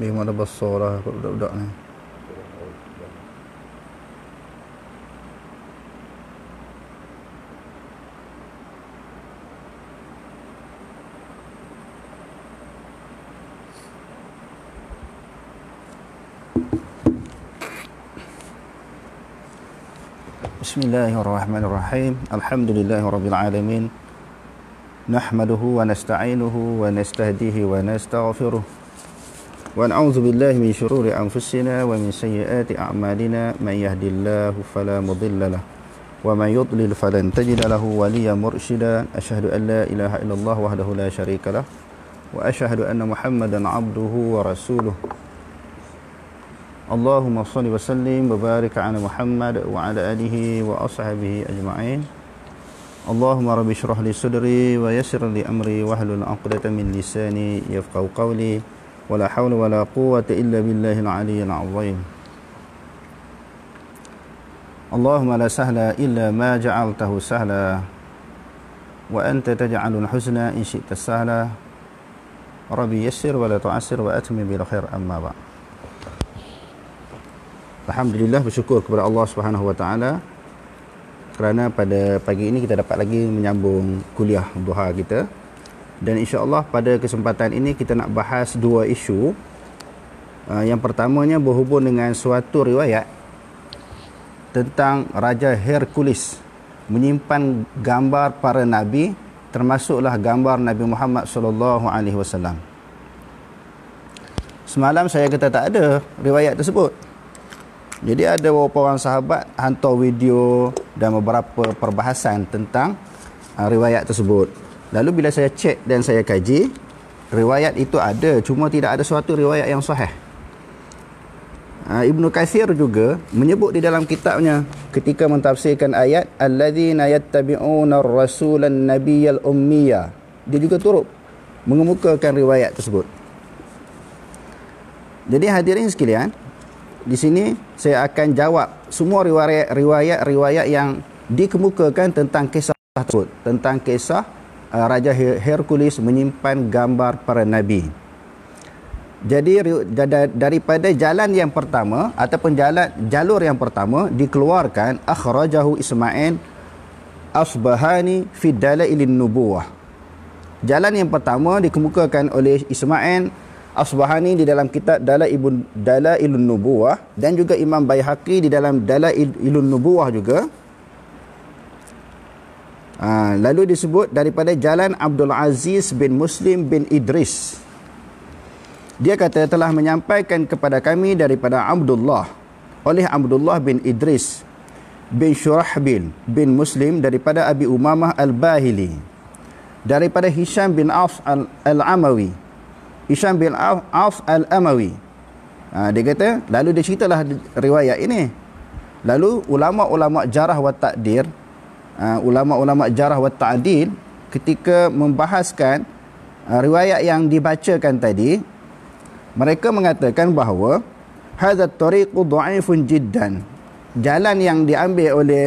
Dia memang dah besar dah kot budak-budak ni. بسم الله الرحمن الرحيم الحمد لله رب العالمين نحمده ونستعينه ونستهديه ونستغفره ونعوذ بالله من شرور أنفسنا ومن سيئات أعمالنا من يهد الله فلا مضل له ومن يضلل فلن تجد له وليا مرشدا أشهد أن لا إله إلا الله وحده لا شريك له وأشهد أن محمدا عبده ورسوله اللهم صل وسلم وبارك على محمد وعلى آله وأصحابه أجمعين اللهم رب اشرح لي صدري ويسر لي أمري واحلل عقدة من لساني يفقه قولي wala hawla wala quwwata illa billahil aliyyil azim Allahumma la sahla illa ma ja'altahu sahla wa anta taj'alul husna in syi'ta sahla rabbi yassir wa la tu'assir wa atmim bil khair amma ba Alhamdulillah bersyukur kepada Allah Subhanahu wa taala kerana pada pagi ini kita dapat lagi menyambung kuliah duha kita dan Insya Allah pada kesempatan ini kita nak bahas dua isu uh, Yang pertamanya berhubung dengan suatu riwayat Tentang Raja Hercules Menyimpan gambar para Nabi Termasuklah gambar Nabi Muhammad SAW Semalam saya kata tak ada riwayat tersebut Jadi ada beberapa orang sahabat hantar video Dan beberapa perbahasan tentang uh, riwayat tersebut Lalu bila saya cek dan saya kaji, riwayat itu ada, cuma tidak ada suatu riwayat yang sahih. Ah, Ibn Kathir juga menyebut di dalam kitabnya ketika mentafsirkan ayat alladzina yattabi'una ar-rasulan Nabiyal ummiya. Dia juga turut mengemukakan riwayat tersebut. Jadi hadirin sekalian, di sini saya akan jawab semua riwayat-riwayat riwayat yang dikemukakan tentang kisah tersebut, tentang kisah Eh, Raja Hercules menyimpan gambar para nabi. Jadi daripada jalan yang pertama ataupun jalan jalur yang pertama dikeluarkan akhrajahu Ismail Asbahani fi dalailin Nubuah. Jalan yang pertama dikemukakan oleh Ismail Asbahani di dalam kitab Dalailun ilun Nubuah dan juga Imam Baihaqi di dalam ilun Nubuah juga. Ha, lalu disebut daripada jalan Abdul Aziz bin Muslim bin Idris. Dia kata telah menyampaikan kepada kami daripada Abdullah oleh Abdullah bin Idris bin Shurahbil bin Muslim daripada Abi Umamah Al-Bahili daripada Hisham bin Auf Al-Amawi Hisham bin Auf Al-Amawi ha, dia kata lalu dia ceritalah riwayat ini lalu ulama-ulama jarah wa takdir uh, ulama-ulama jarah wa ta'dil ketika membahaskan uh, riwayat yang dibacakan tadi mereka mengatakan bahawa hadha tariqu dha'ifun jiddan jalan yang diambil oleh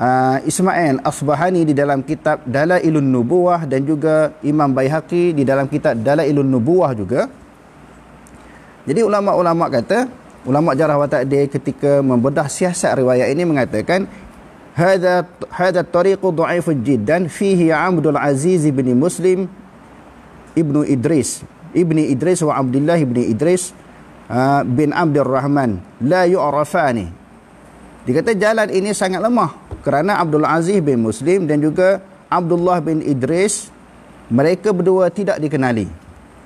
uh, Ismail Asbahani di dalam kitab Dalailun Nubuwah dan juga Imam Baihaqi di dalam kitab Dalailun Nubuwah juga jadi ulama-ulama kata ulama jarah wa ta'dil ketika membedah siasat riwayat ini mengatakan هذا هذا الطريق ضعيف جدا فيه عبد العزيز بن مسلم ابن إدريس ابن إدريس وعبد الله بن إدريس بن عبد الرحمن لا يعرفان dikata jalan ini sangat lemah kerana Abdul Aziz bin Muslim dan juga Abdullah bin Idris mereka berdua tidak dikenali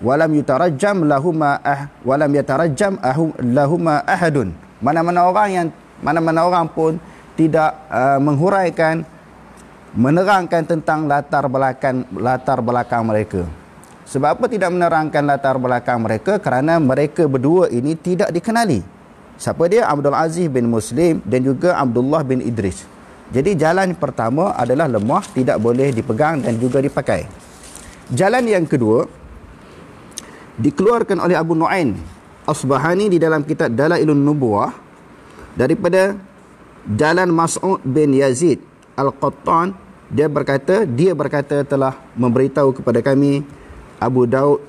walam yutarajjam lahuma ah walam yatarajjam ahum lahuma ahadun mana-mana orang yang mana-mana orang pun tidak uh, menghuraikan menerangkan tentang latar belakang latar belakang mereka. Sebab apa tidak menerangkan latar belakang mereka? Kerana mereka berdua ini tidak dikenali. Siapa dia? Abdul Aziz bin Muslim dan juga Abdullah bin Idris. Jadi jalan pertama adalah lemah, tidak boleh dipegang dan juga dipakai. Jalan yang kedua dikeluarkan oleh Abu Nu'aim Asbahani di dalam kitab Dalailun Nubuah daripada Jalan Mas'ud bin Yazid Al-Qattan dia berkata dia berkata telah memberitahu kepada kami Abu Daud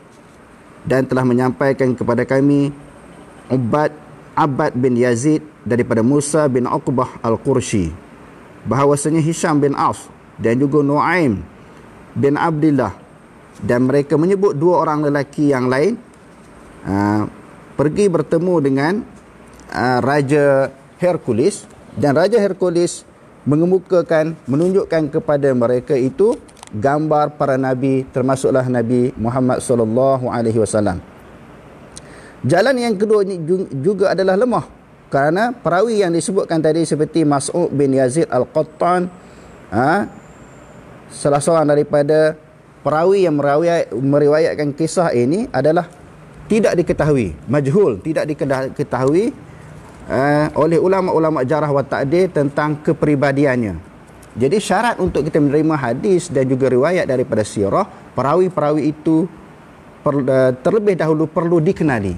dan telah menyampaikan kepada kami Ubad Abad bin Yazid daripada Musa bin Uqbah Al-Qursi bahawasanya Hisham bin Auf dan juga Nuaim bin Abdullah dan mereka menyebut dua orang lelaki yang lain uh, pergi bertemu dengan uh, Raja Hercules dan Raja Hercules mengemukakan menunjukkan kepada mereka itu gambar para nabi termasuklah Nabi Muhammad SAW. Jalan yang kedua ini juga adalah lemah kerana perawi yang disebutkan tadi seperti Mas'ud bin Yazid Al-Qattan ha, salah seorang daripada perawi yang meriwayatkan kisah ini adalah tidak diketahui, majhul, tidak diketahui uh, oleh ulama-ulama jarah wa ta'dil tentang kepribadiannya. Jadi syarat untuk kita menerima hadis dan juga riwayat daripada sirah, perawi-perawi itu per, uh, terlebih dahulu perlu dikenali.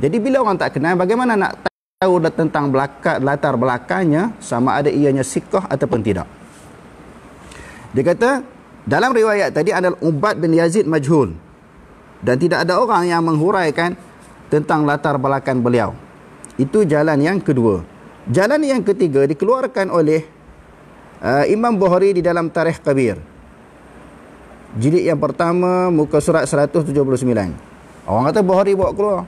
Jadi bila orang tak kenal, bagaimana nak tahu tentang belakang, latar belakangnya sama ada ianya sikah ataupun tidak? Dia kata, dalam riwayat tadi adalah Ubat bin Yazid Majhul. Dan tidak ada orang yang menghuraikan tentang latar belakang beliau. Itu jalan yang kedua. Jalan yang ketiga dikeluarkan oleh uh, Imam Bukhari di dalam Tarikh Kabir. Jilid yang pertama muka surat 179. Orang kata Bukhari bawa keluar.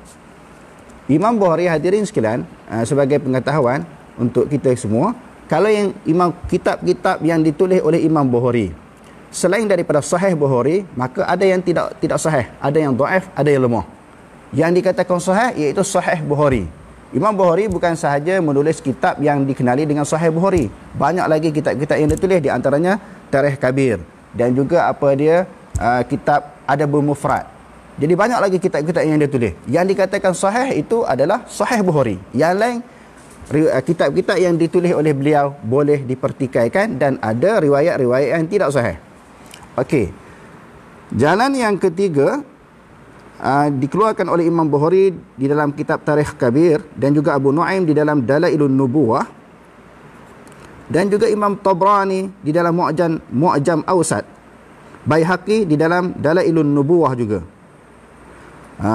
Imam Bukhari hadirin sekalian uh, sebagai pengetahuan untuk kita semua, kalau yang imam kitab-kitab yang ditulis oleh Imam Bukhari selain daripada sahih Bukhari, maka ada yang tidak tidak sahih, ada yang dhaif, ada yang lemah. Yang dikatakan sahih iaitu sahih Bukhari. Imam Bukhari bukan sahaja menulis kitab yang dikenali dengan Sahih Bukhari. Banyak lagi kitab-kitab yang ditulis di antaranya Tarikh Kabir dan juga apa dia uh, kitab Adabul Mufrad. Jadi banyak lagi kitab-kitab yang dia tulis. Yang dikatakan sahih itu adalah Sahih Bukhari. Yang lain uh, kitab-kitab yang ditulis oleh beliau boleh dipertikaikan dan ada riwayat-riwayat yang tidak sahih. Okey. Jalan yang ketiga Ah, dikeluarkan oleh Imam Bukhari di dalam kitab Tarikh Kabir dan juga Abu Nuaim di dalam Dalailun Nubuwah dan juga Imam Tabrani di dalam Mu'jam Mu'jam Ausat Baihaqi di dalam Dalailun Nubuwah juga. Ha.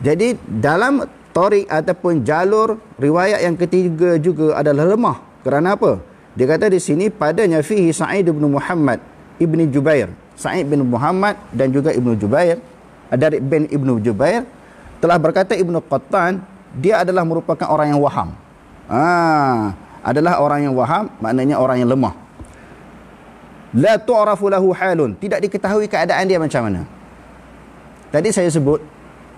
Jadi dalam tarikh ataupun jalur riwayat yang ketiga juga adalah lemah. Kerana apa? Dia kata di sini padanya fihi Sa'id bin Muhammad ibni Jubair. Sa'id bin Muhammad dan juga ibnu Jubair dari bin Ibnu Jubair telah berkata Ibnu Qattan dia adalah merupakan orang yang waham. Ah, adalah orang yang waham maknanya orang yang lemah. La tu'rafu lahu halun, tidak diketahui keadaan dia macam mana. Tadi saya sebut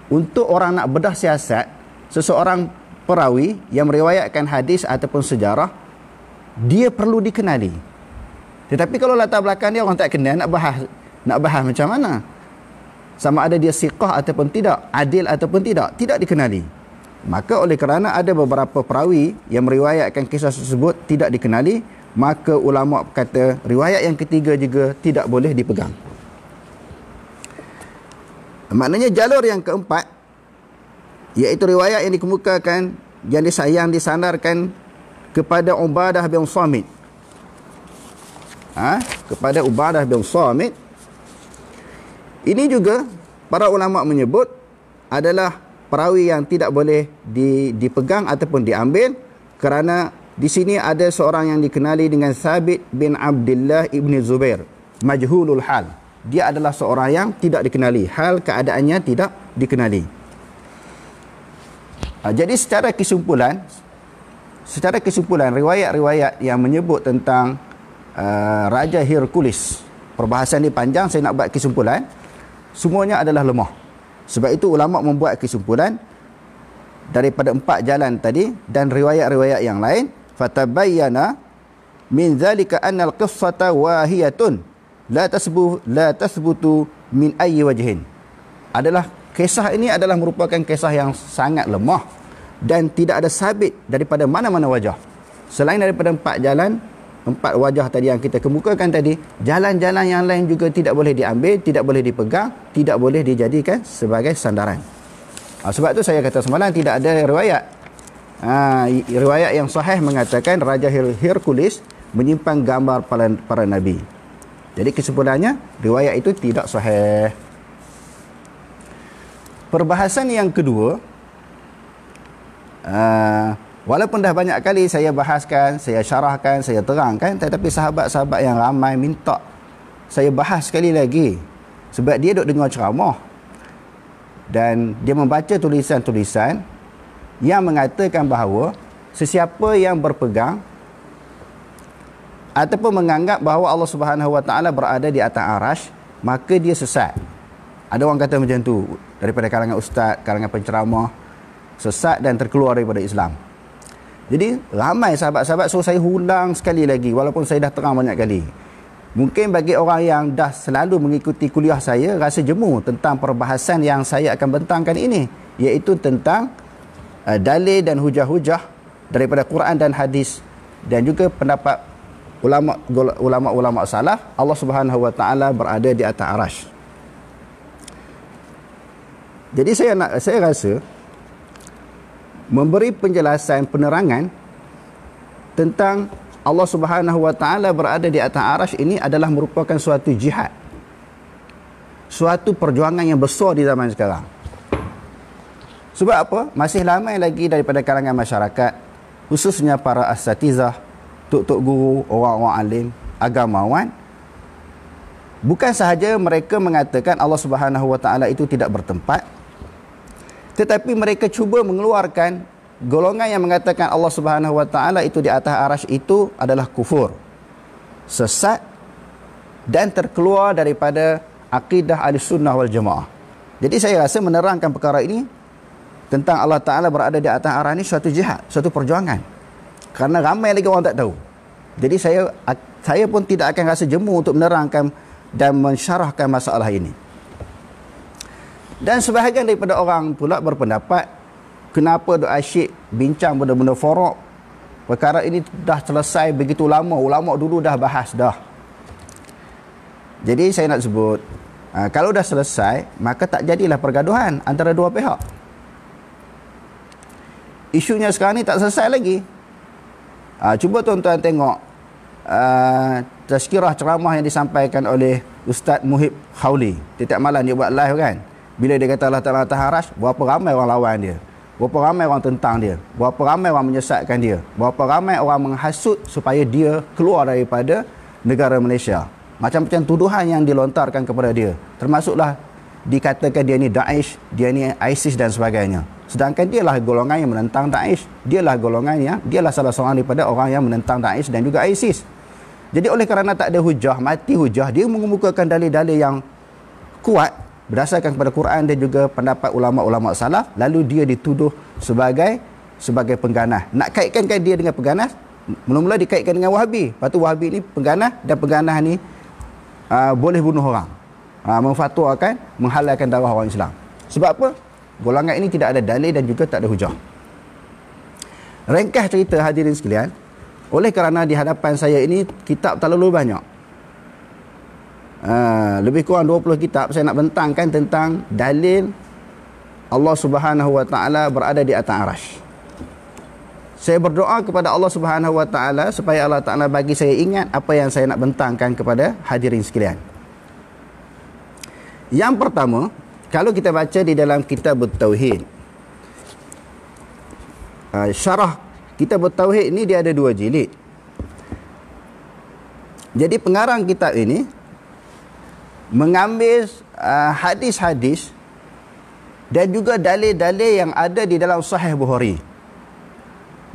untuk orang nak bedah siasat, seseorang perawi yang meriwayatkan hadis ataupun sejarah dia perlu dikenali. Tetapi kalau latar belakang dia orang tak kenal nak bahas nak bahas macam mana? sama ada dia siqah ataupun tidak, adil ataupun tidak, tidak dikenali. Maka oleh kerana ada beberapa perawi yang meriwayatkan kisah tersebut tidak dikenali, maka ulama kata riwayat yang ketiga juga tidak boleh dipegang. Maknanya jalur yang keempat iaitu riwayat yang dikemukakan yang disayang disandarkan kepada Ubadah bin Samit. Ha? kepada Ubadah bin Samit ini juga para ulama menyebut adalah perawi yang tidak boleh di, dipegang ataupun diambil kerana di sini ada seorang yang dikenali dengan Sabit bin Abdullah ibn Zubair. Majhulul hal. Dia adalah seorang yang tidak dikenali. Hal keadaannya tidak dikenali. Ha, jadi secara kesimpulan, secara kesimpulan riwayat-riwayat yang menyebut tentang uh, Raja Hercules. Perbahasan ini panjang, saya nak buat kesimpulan semuanya adalah lemah. Sebab itu ulama membuat kesimpulan daripada empat jalan tadi dan riwayat-riwayat yang lain fatabayyana min zalika anna al-qissata wahiyatun la tasbu la tasbutu min ayyi wajhin. Adalah kisah ini adalah merupakan kisah yang sangat lemah dan tidak ada sabit daripada mana-mana wajah. Selain daripada empat jalan empat wajah tadi yang kita kemukakan tadi, jalan-jalan yang lain juga tidak boleh diambil, tidak boleh dipegang, tidak boleh dijadikan sebagai sandaran. Ha, sebab tu saya kata semalam tidak ada riwayat. Ha, riwayat yang sahih mengatakan Raja Her Hercules menyimpan gambar para, para Nabi. Jadi kesimpulannya, riwayat itu tidak sahih. Perbahasan yang kedua, aa, ah, Walaupun dah banyak kali saya bahaskan, saya syarahkan, saya terangkan tetapi sahabat-sahabat yang ramai minta saya bahas sekali lagi sebab dia dok dengar ceramah dan dia membaca tulisan-tulisan yang mengatakan bahawa sesiapa yang berpegang ataupun menganggap bahawa Allah Subhanahu Wa Taala berada di atas arasy maka dia sesat. Ada orang kata macam tu daripada kalangan ustaz, kalangan penceramah sesat dan terkeluar daripada Islam. Jadi ramai sahabat-sahabat so saya ulang sekali lagi walaupun saya dah terang banyak kali. Mungkin bagi orang yang dah selalu mengikuti kuliah saya rasa jemu tentang perbahasan yang saya akan bentangkan ini iaitu tentang uh, dalil dan hujah-hujah daripada Quran dan hadis dan juga pendapat ulama ulama-ulama salaf Allah Subhanahu Wa Taala berada di atas arasy. Jadi saya nak saya rasa memberi penjelasan penerangan tentang Allah Subhanahu wa taala berada di atas arasy ini adalah merupakan suatu jihad. Suatu perjuangan yang besar di zaman sekarang. Sebab apa? Masih lama lagi daripada kalangan masyarakat, khususnya para asatizah, tok-tok guru, orang-orang alim, agamawan bukan sahaja mereka mengatakan Allah Subhanahu wa taala itu tidak bertempat tetapi mereka cuba mengeluarkan golongan yang mengatakan Allah Subhanahu Wa Taala itu di atas arash itu adalah kufur, sesat dan terkeluar daripada akidah al-sunnah wal-jamaah. Jadi saya rasa menerangkan perkara ini tentang Allah Ta'ala berada di atas arah ini suatu jihad, suatu perjuangan. Karena ramai lagi orang tak tahu. Jadi saya saya pun tidak akan rasa jemu untuk menerangkan dan mensyarahkan masalah ini. Dan sebahagian daripada orang pula berpendapat kenapa Dr. Asyik bincang benda-benda forok perkara ini dah selesai begitu lama ulama dulu dah bahas dah. Jadi saya nak sebut ha, kalau dah selesai maka tak jadilah pergaduhan antara dua pihak. Isunya sekarang ni tak selesai lagi. Ha, cuba tuan-tuan tengok ha, tazkirah ceramah yang disampaikan oleh Ustaz Muhib Khauli. Tiap malam dia buat live kan. Bila dia kata Allah Ta'ala tahan arash, berapa ramai orang lawan dia? Berapa ramai orang tentang dia? Berapa ramai orang menyesatkan dia? Berapa ramai orang menghasut supaya dia keluar daripada negara Malaysia? Macam-macam tuduhan yang dilontarkan kepada dia. Termasuklah dikatakan dia ni Daesh, dia ni ISIS dan sebagainya. Sedangkan dia lah golongan yang menentang Daesh. dia lah golongan yang, dia lah salah seorang daripada orang yang menentang Daesh dan juga ISIS. Jadi oleh kerana tak ada hujah, mati hujah, dia mengemukakan dalil-dalil yang kuat berdasarkan kepada Quran dan juga pendapat ulama-ulama salaf lalu dia dituduh sebagai sebagai pengganah nak kaitkan kan dia dengan pengganah mula-mula dikaitkan dengan wahabi lepas tu wahabi ni pengganah dan pengganah ni uh, boleh bunuh orang uh, memfatwakan menghalalkan darah orang Islam sebab apa golongan ini tidak ada dalil dan juga tak ada hujah Rengkah cerita hadirin sekalian oleh kerana di hadapan saya ini kitab terlalu banyak Ha, lebih kurang 20 kitab saya nak bentangkan tentang dalil Allah Subhanahu Wa Taala berada di atas arasy. Saya berdoa kepada Allah Subhanahu Wa Taala supaya Allah Taala bagi saya ingat apa yang saya nak bentangkan kepada hadirin sekalian. Yang pertama, kalau kita baca di dalam kitab Tauhid. Ha, syarah kitab Tauhid ini dia ada dua jilid. Jadi pengarang kitab ini mengambil uh, hadis-hadis dan juga dalil-dalil yang ada di dalam Sahih Bukhari.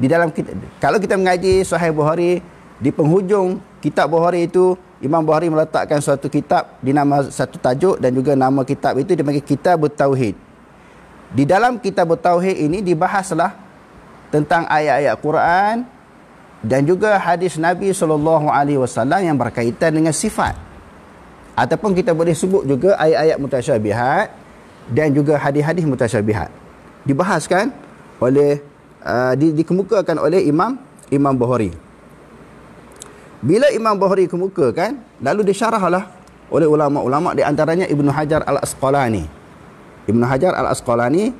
Di dalam kita, kalau kita mengaji Sahih Bukhari di penghujung kitab Bukhari itu Imam Bukhari meletakkan suatu kitab di nama satu tajuk dan juga nama kitab itu dipanggil Kitab Tauhid. Di dalam Kitab Tauhid ini dibahaslah tentang ayat-ayat Quran dan juga hadis Nabi sallallahu alaihi wasallam yang berkaitan dengan sifat ataupun kita boleh sebut juga ayat-ayat mutasyabihat dan juga hadis-hadis mutasyabihat dibahaskan oleh uh, di, dikemukakan oleh Imam Imam Bukhari. Bila Imam Bukhari kemukakan, lalu disyarahlah oleh ulama-ulama di antaranya Ibnu Hajar Al-Asqalani. Ibnu Hajar Al-Asqalani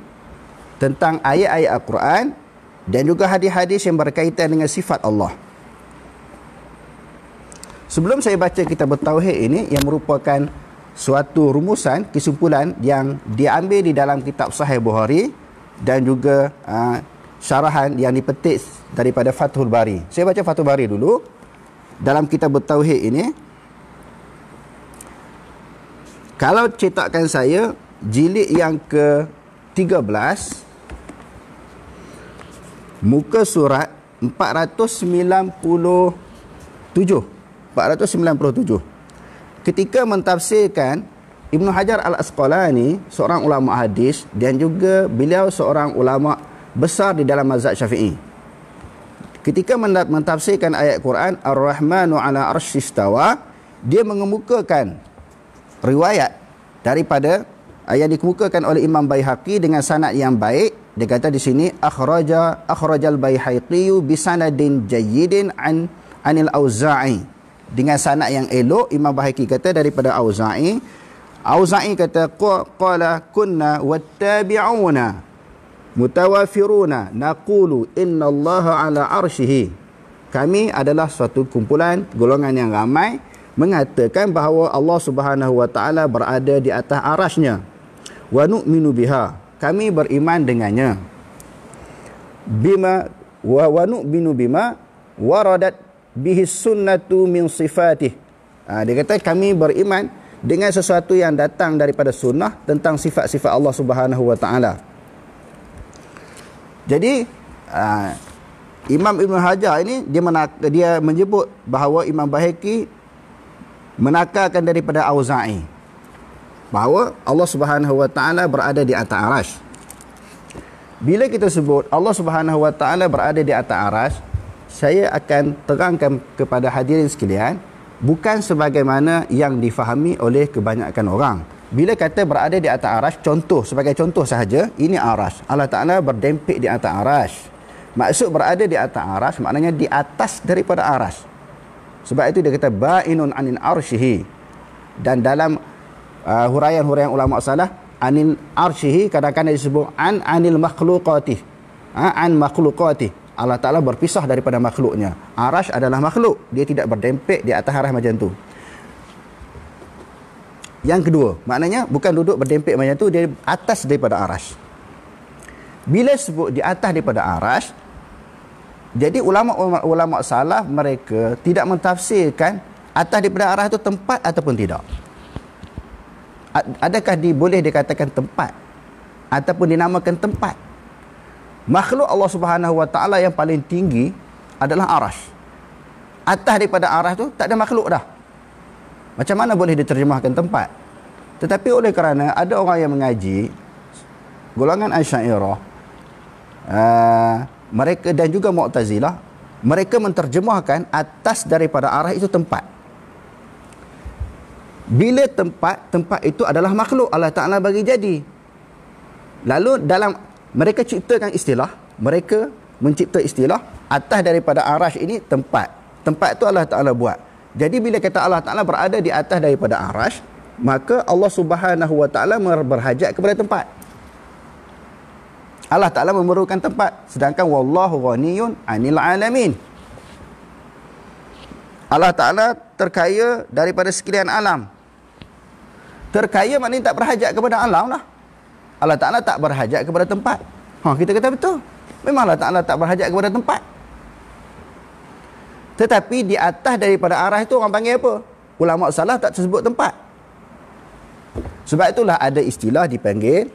tentang ayat-ayat Al-Quran dan juga hadis-hadis yang berkaitan dengan sifat Allah. Sebelum saya baca kita Tauhid ini yang merupakan suatu rumusan kesimpulan yang diambil di dalam kitab Sahih Bukhari dan juga uh, syarahan yang dipetik daripada Fathul Bari. Saya baca Fathul Bari dulu. Dalam kitab Tauhid ini kalau cetakan saya jilid yang ke-13 muka surat 497 497 ketika mentafsirkan Ibnu Hajar Al-Asqalani seorang ulama hadis dan juga beliau seorang ulama besar di dalam mazhab Syafi'i ketika mentafsirkan ayat Quran Ar-Rahmanu 'ala 'arsyistawa dia mengemukakan riwayat daripada ayat dikemukakan oleh Imam Baihaqi dengan sanad yang baik dia kata di sini akhraja akhrajal baihaqi bi sanadin jayyidin an anil auza'i dengan sanad yang elok Imam Bahaki kata daripada Auza'i Auza'i kata qala kunna wattabi'una mutawafiruna naqulu inna Allah ala arsyhi kami adalah suatu kumpulan golongan yang ramai mengatakan bahawa Allah Subhanahu wa taala berada di atas arasnya wa nu'minu biha kami beriman dengannya bima wa wa nu'minu bima waradat bihi sunnatu min sifatih. Ha, dia kata kami beriman dengan sesuatu yang datang daripada sunnah tentang sifat-sifat Allah Subhanahu wa taala. Jadi ha, Imam Ibn Hajar ini dia menak- dia menyebut bahawa Imam Baheki menakarkan daripada Auza'i bahawa Allah Subhanahu wa taala berada di atas arasy. Bila kita sebut Allah Subhanahu wa taala berada di atas arasy, saya akan terangkan kepada hadirin sekalian bukan sebagaimana yang difahami oleh kebanyakan orang bila kata berada di atas arash contoh sebagai contoh sahaja ini arash Allah Taala berdempik di atas arash maksud berada di atas arash maknanya di atas daripada arash sebab itu dia kata bainun anin arshihi dan dalam uh, huraian-huraian ulama salah anin arshihi kadang-kadang disebut an anil makhluqati ha, an makhluqati Allah Ta'ala berpisah daripada makhluknya. Arash adalah makhluk. Dia tidak berdempek di atas arah macam tu. Yang kedua, maknanya bukan duduk berdempek macam tu, dia atas daripada arash. Bila sebut di atas daripada arash, jadi ulama-ulama salah mereka tidak mentafsirkan atas daripada arash itu tempat ataupun tidak. Adakah di, boleh dikatakan tempat ataupun dinamakan tempat? makhluk Allah Subhanahu Wa Taala yang paling tinggi adalah arash. Atas daripada arash tu tak ada makhluk dah. Macam mana boleh diterjemahkan tempat? Tetapi oleh kerana ada orang yang mengaji golongan Asy'ariyah uh, eh, mereka dan juga Mu'tazilah mereka menterjemahkan atas daripada arah itu tempat. Bila tempat, tempat itu adalah makhluk Allah Ta'ala bagi jadi. Lalu dalam mereka ciptakan istilah mereka mencipta istilah atas daripada arash ini tempat tempat tu Allah Ta'ala buat jadi bila kata Allah Ta'ala berada di atas daripada arash maka Allah Subhanahu Wa Ta'ala berhajat kepada tempat Allah Ta'ala memerlukan tempat sedangkan Wallahu Ghaniyun Anil Alamin Allah Ta'ala terkaya daripada sekalian alam terkaya maknanya tak berhajat kepada alam lah Allah Ta'ala tak berhajat kepada tempat. Ha, kita kata betul. Memang Allah Ta'ala tak berhajat kepada tempat. Tetapi di atas daripada arah itu orang panggil apa? Ulama salah tak tersebut tempat. Sebab itulah ada istilah dipanggil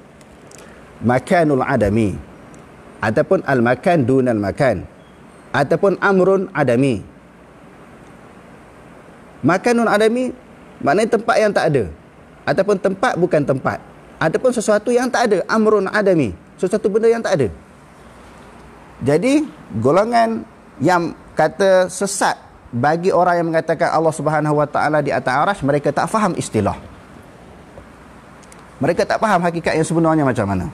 makanul adami ataupun al makan dunal makan ataupun amrun adami. Makanul adami maknanya tempat yang tak ada ataupun tempat bukan tempat. Ada sesuatu yang tak ada. Amrun adami. Sesuatu benda yang tak ada. Jadi, golongan yang kata sesat bagi orang yang mengatakan Allah Subhanahu Wa Taala di atas arash, mereka tak faham istilah. Mereka tak faham hakikat yang sebenarnya macam mana.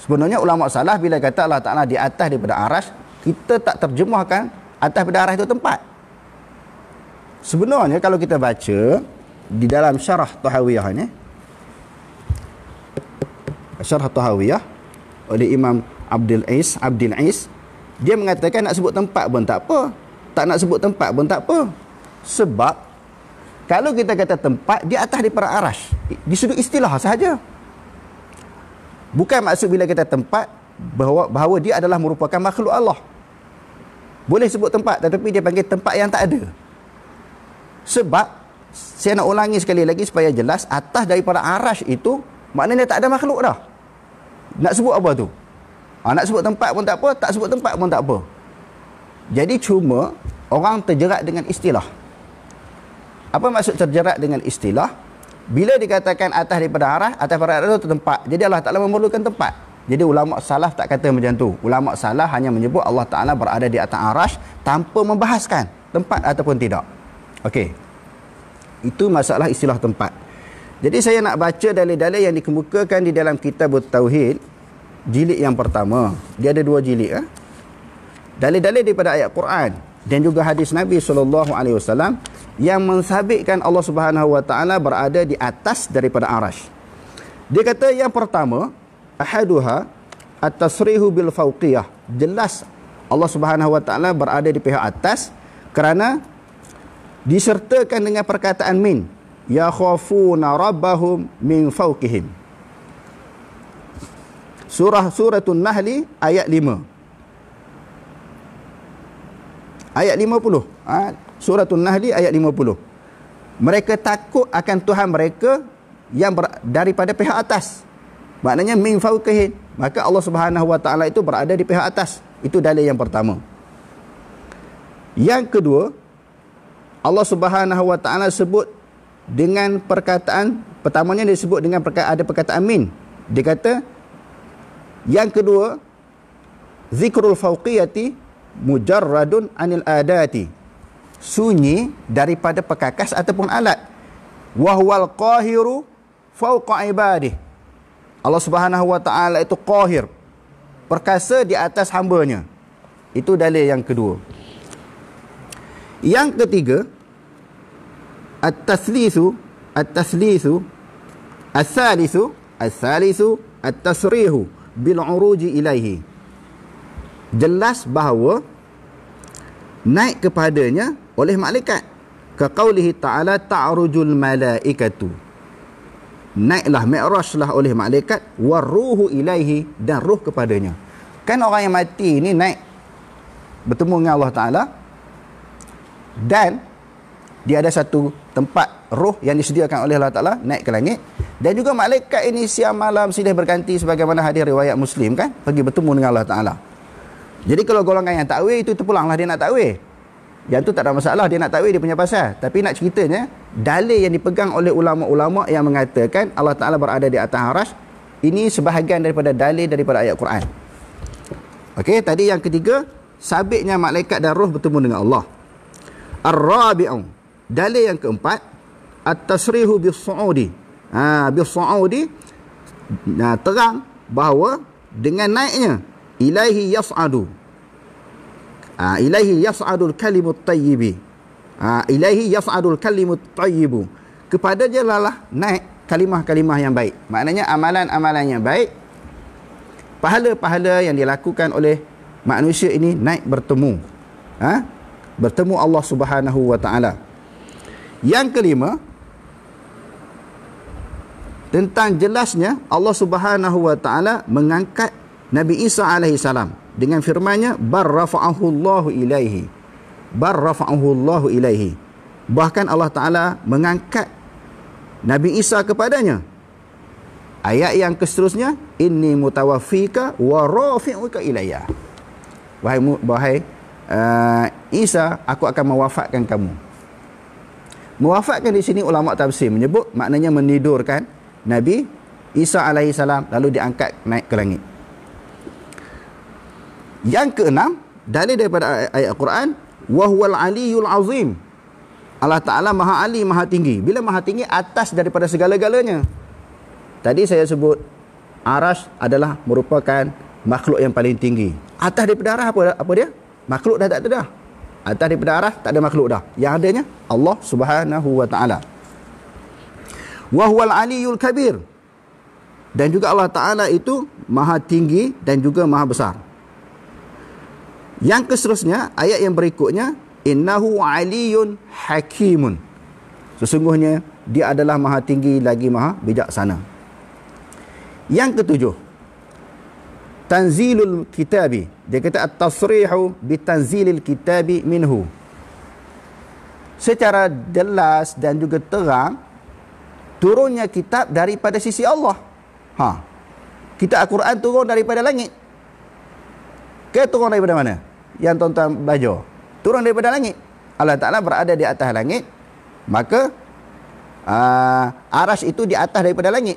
Sebenarnya ulama salah bila kata Allah Taala di atas daripada arash, kita tak terjemahkan atas daripada arash itu tempat. Sebenarnya kalau kita baca di dalam syarah Tahawiyah ni, Syarah Tahawiyah oleh Imam Abdul Is Abdul Is dia mengatakan nak sebut tempat pun tak apa tak nak sebut tempat pun tak apa sebab kalau kita kata tempat di atas daripada aras di sudut istilah sahaja bukan maksud bila kita tempat bahawa bahawa dia adalah merupakan makhluk Allah boleh sebut tempat tetapi dia panggil tempat yang tak ada sebab saya nak ulangi sekali lagi supaya jelas atas daripada arash itu maknanya tak ada makhluk dah nak sebut apa tu? Ha, nak sebut tempat pun tak apa, tak sebut tempat pun tak apa. Jadi cuma orang terjerat dengan istilah. Apa maksud terjerat dengan istilah? Bila dikatakan atas daripada arah, atas daripada arah itu tempat. Jadi Allah Ta'ala memerlukan tempat. Jadi ulama' salah tak kata macam tu. Ulama' salah hanya menyebut Allah Ta'ala berada di atas arah, tanpa membahaskan tempat ataupun tidak. Okey. Itu masalah istilah Tempat. Jadi saya nak baca dalil-dalil yang dikemukakan di dalam kitab Tauhid jilid yang pertama. Dia ada dua jilid eh. Dalil-dalil daripada ayat Quran dan juga hadis Nabi sallallahu alaihi wasallam yang mensabitkan Allah Subhanahu wa taala berada di atas daripada arasy. Dia kata yang pertama, ahaduha at-tasrihu bil fawqiyah. Jelas Allah Subhanahu wa taala berada di pihak atas kerana disertakan dengan perkataan min Ya yakhafuna rabbahum min fawqihim surah suratul Nahl ayat 5 ayat 50 ha? suratul Nahl ayat 50 mereka takut akan Tuhan mereka yang ber- daripada pihak atas maknanya min fawqihim maka Allah Subhanahu wa taala itu berada di pihak atas itu dalil yang pertama yang kedua Allah Subhanahu wa taala sebut dengan perkataan pertamanya dia sebut dengan perkataan ada perkataan min dia kata yang kedua zikrul fauqiyati mujarradun anil adati sunyi daripada perkakas ataupun alat wahwal qahiru fauqa ibadih Allah Subhanahu wa taala itu qahir perkasa di atas hambanya itu dalil yang kedua yang ketiga At-taslisu At-taslisu As-salisu As-salisu At-tasrihu Bil'uruji ilaihi Jelas bahawa Naik kepadanya Oleh malaikat Kaqaulihi ta'ala Ta'rujul malaikatu Naiklah Mi'rajlah oleh malaikat waruhu ilaihi Dan ruh kepadanya Kan orang yang mati ni naik Bertemu dengan Allah Ta'ala Dan Dia ada satu tempat roh yang disediakan oleh Allah Ta'ala naik ke langit dan juga malaikat ini siang malam silih berganti sebagaimana hadir riwayat Muslim kan pergi bertemu dengan Allah Ta'ala jadi kalau golongan yang takwe itu terpulanglah dia nak takwe yang tu tak ada masalah dia nak takwe dia punya pasal tapi nak ceritanya dalil yang dipegang oleh ulama-ulama yang mengatakan Allah Ta'ala berada di atas haras ini sebahagian daripada dalil daripada ayat Quran Okey, tadi yang ketiga sabitnya malaikat dan roh bertemu dengan Allah ar-rabi'un Dalil yang keempat at-tasrihu bis-saudi. Ha bis-saudi nah, ha, terang bahawa dengan naiknya ilahi yas'adu. Ha ilahi yas'adul kalimut tayyibi. Ha ilahi yas'adul kalimut tayyibu. Kepada jelalah naik kalimah-kalimah yang baik. Maknanya amalan-amalan yang baik pahala-pahala yang dilakukan oleh manusia ini naik bertemu. Ha bertemu Allah Subhanahu wa taala. Yang kelima tentang jelasnya Allah Subhanahu wa taala mengangkat Nabi Isa alaihi salam dengan firman-Nya barrafa'ahu Allahu ilaihi. Barrafa'ahu Allahu ilaihi. Bahkan Allah taala mengangkat Nabi Isa kepadanya. Ayat yang seterusnya inni mutawaffika wa rafi'uka ilayya. Wahai wahai uh, Isa aku akan mewafatkan kamu Muafatkan di sini ulama tafsir menyebut maknanya menidurkan Nabi Isa alaihi salam lalu diangkat naik ke langit. Yang keenam, dalil daripada ayat Al-Quran, wahuwal aliyul azim. Allah Ta'ala maha ali, maha tinggi. Bila maha tinggi, atas daripada segala-galanya. Tadi saya sebut, aras adalah merupakan makhluk yang paling tinggi. Atas daripada darah apa, apa dia? Makhluk dah tak ada dah. Atas daripada arah tak ada makhluk dah. Yang adanya Allah Subhanahu wa taala. Wa huwal aliyul kabir. Dan juga Allah Taala itu Maha tinggi dan juga Maha besar. Yang keserusnya ayat yang berikutnya innahu aliyun hakimun. Sesungguhnya dia adalah Maha tinggi lagi Maha bijaksana. Yang ketujuh tanzilul kitabi dia kata at-tasrihu bi tanzilil kitabi minhu secara jelas dan juga terang turunnya kitab daripada sisi Allah ha kitab al-Quran turun daripada langit ke turun daripada mana yang tuan-tuan baca turun daripada langit Allah Taala berada di atas langit maka uh, ah, arash itu di atas daripada langit